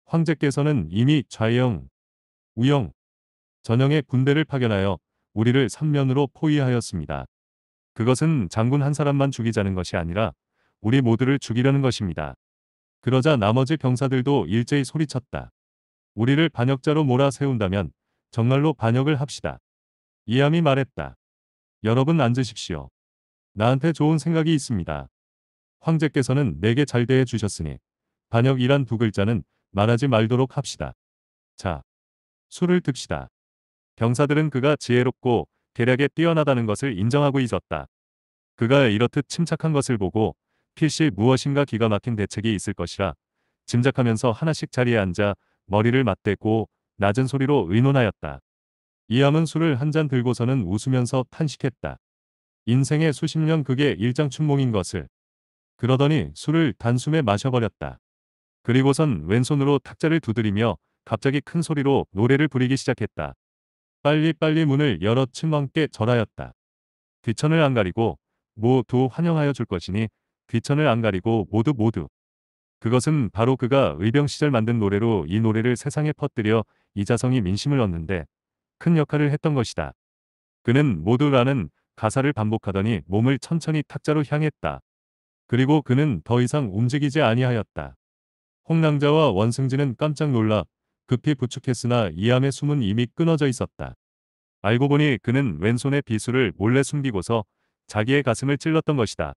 황제께서는 이미 좌영, 우영, 전영의 군대를 파견하여 우리를 3면으로 포위하였습니다. 그것은 장군 한 사람만 죽이자는 것이 아니라 우리 모두를 죽이려는 것입니다. 그러자 나머지 병사들도 일제히 소리쳤다. 우리를 반역자로 몰아 세운다면 정말로 반역을 합시다. 이암이 말했다. 여러분 앉으십시오. 나한테 좋은 생각이 있습니다. 황제께서는 내게 잘 대해 주셨으니 반역이란 두 글자는 말하지 말도록 합시다. 자, 술을 듭시다. 병사들은 그가 지혜롭고 계략에 뛰어나다는 것을 인정하고 잊었다. 그가 이렇듯 침착한 것을 보고 필시 무엇인가 기가 막힌 대책이 있을 것이라 짐작하면서 하나씩 자리에 앉아 머리를 맞대고 낮은 소리로 의논하였다. 이암은 술을 한 잔 들고서는 웃으면서 탄식했다. 인생의 수십 년 그게 일장춘몽인 것을. 그러더니 술을 단숨에 마셔버렸다. 그리고선 왼손으로 탁자를 두드리며 갑자기 큰 소리로 노래를 부리기 시작했다. 빨리빨리 문을 열어 친왕께 절하였다. 귀천을 안 가리고 모두 환영하여 줄 것이니 귀천을 안 가리고 모두 모두. 그것은 바로 그가 의병 시절 만든 노래로 이 노래를 세상에 퍼뜨려 이자성이 민심을 얻는데 큰 역할을 했던 것이다. 그는 모두라는 가사를 반복하더니 몸을 천천히 탁자로 향했다. 그리고 그는 더 이상 움직이지 아니하였다. 홍랑자와 원승진은 깜짝 놀라 급히 부축했으나 이암의 숨은 이미 끊어져 있었다. 알고 보니 그는 왼손에 비수를 몰래 숨기고서 자기의 가슴을 찔렀던 것이다.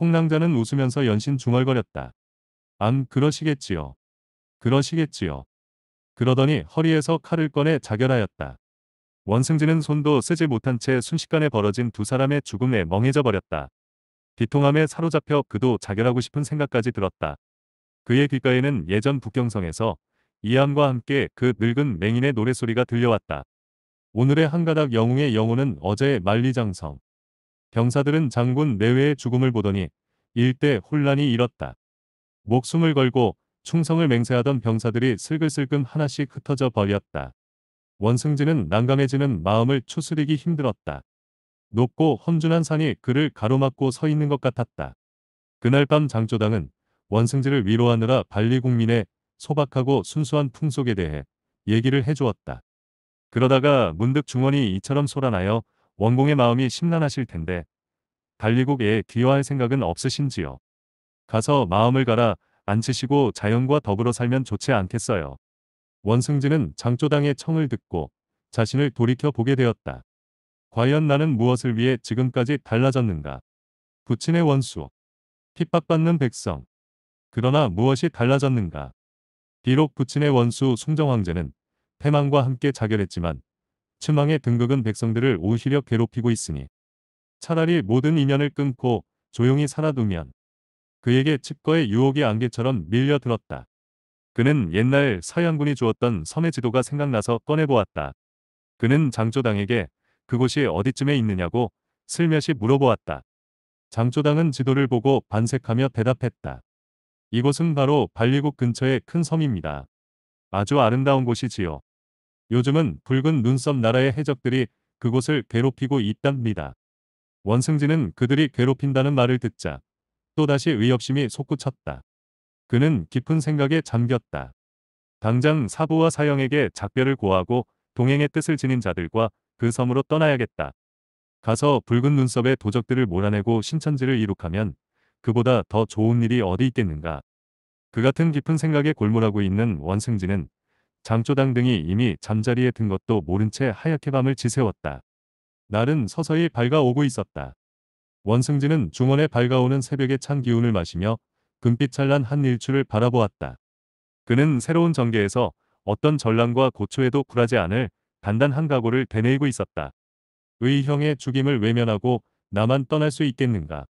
홍랑자는 웃으면서 연신 중얼거렸다. 암 그러시겠지요. 그러시겠지요. 그러더니 허리에서 칼을 꺼내 자결하였다. 원승진은 손도 쓰지 못한 채 순식간에 벌어진 두 사람의 죽음에 멍해져 버렸다. 비통함에 사로잡혀 그도 자결하고 싶은 생각까지 들었다. 그의 귓가에는 예전 북경성에서 이암과 함께 그 늙은 맹인의 노랫소리가 들려왔다. 오늘의 한 가닥 영웅의 영혼은 어제의 만리장성. 병사들은 장군 내외의 죽음을 보더니 일대 혼란이 일었다. 목숨을 걸고 충성을 맹세하던 병사들이 슬글슬금 하나씩 흩어져 버렸다. 원승진은 난감해지는 마음을 추스리기 힘들었다. 높고 험준한 산이 그를 가로막고 서 있는 것 같았다. 그날 밤 장조당은 원승진을 위로하느라 발리 국민의 소박하고 순수한 풍속에 대해 얘기를 해주었다. 그러다가 문득 중원이 이처럼 소란하여 원공의 마음이 심란하실 텐데 발리국에 귀화할 생각은 없으신지요. 가서 마음을 가라 앉히시고 자연과 더불어 살면 좋지 않겠어요. 원승진은 장조당의 청을 듣고 자신을 돌이켜 보게 되었다. 과연 나는 무엇을 위해 지금까지 달라졌는가? 부친의 원수, 핍박받는 백성. 그러나 무엇이 달라졌는가? 비록 부친의 원수 숭정황제는 패망과 함께 자결했지만 춘망의 등극은 백성들을 오히려 괴롭히고 있으니 차라리 모든 인연을 끊고 조용히 살아두면 그에게 칩거의 유혹이 안개처럼 밀려들었다. 그는 옛날 서양군이 주었던 섬의 지도가 생각나서 꺼내보았다. 그는 장조당에게 그곳이 어디쯤에 있느냐고 슬며시 물어보았다. 장조당은 지도를 보고 반색하며 대답했다. 이곳은 바로 발리국 근처의 큰 섬입니다. 아주 아름다운 곳이지요. 요즘은 붉은 눈썹 나라의 해적들이 그곳을 괴롭히고 있답니다. 원승진은 그들이 괴롭힌다는 말을 듣자 또다시 의협심이 솟구쳤다. 그는 깊은 생각에 잠겼다. 당장 사부와 사형에게 작별을 고하고 동행의 뜻을 지닌 자들과 그 섬으로 떠나야겠다. 가서 붉은 눈썹의 도적들을 몰아내고 신천지를 이룩하면 그보다 더 좋은 일이 어디 있겠는가. 그 같은 깊은 생각에 골몰하고 있는 원승진은 장조당 등이 이미 잠자리에 든 것도 모른 채 하얗게 밤을 지새웠다. 날은 서서히 밝아오고 있었다. 원승진은 중원에 밝아오는 새벽의 찬 기운을 마시며 금빛찬란 한 일출을 바라보았다. 그는 새로운 전개에서 어떤 전란과 고초에도 굴하지 않을 단단한 각오를 되뇌이고 있었다. 의형의 죽임을 외면하고 나만 떠날 수 있겠는가.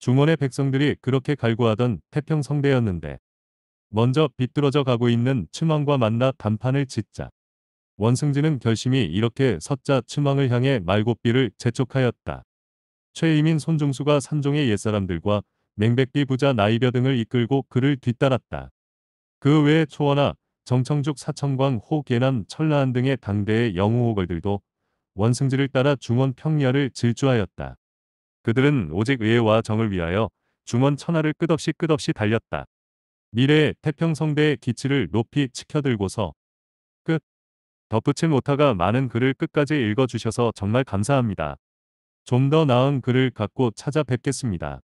중원의 백성들이 그렇게 갈구하던 태평성대였는데 먼저 비뚤어져 가고 있는 춘왕과 만나 단판을 짓자. 원승진은 결심이 이렇게 섰자 춘왕을 향해 말고삐를 재촉하였다. 최이민 손중수가 산종의 옛사람들과 맹백기 부자 나이벼 등을 이끌고 그를 뒤따랐다. 그 외에 초원아, 정청죽 사천광 호계난 천라안 등의 당대의 영웅호걸들도 원승지를 따라 중원 평야를 질주하였다. 그들은 오직 의와 정을 위하여 중원 천하를 끝없이 끝없이 달렸다. 미래의 태평성대의 기치를 높이 치켜들고서 끝. 덧붙인 오타가 많은 글을 끝까지 읽어주셔서 정말 감사합니다. 좀 더 나은 글을 갖고 찾아뵙겠습니다.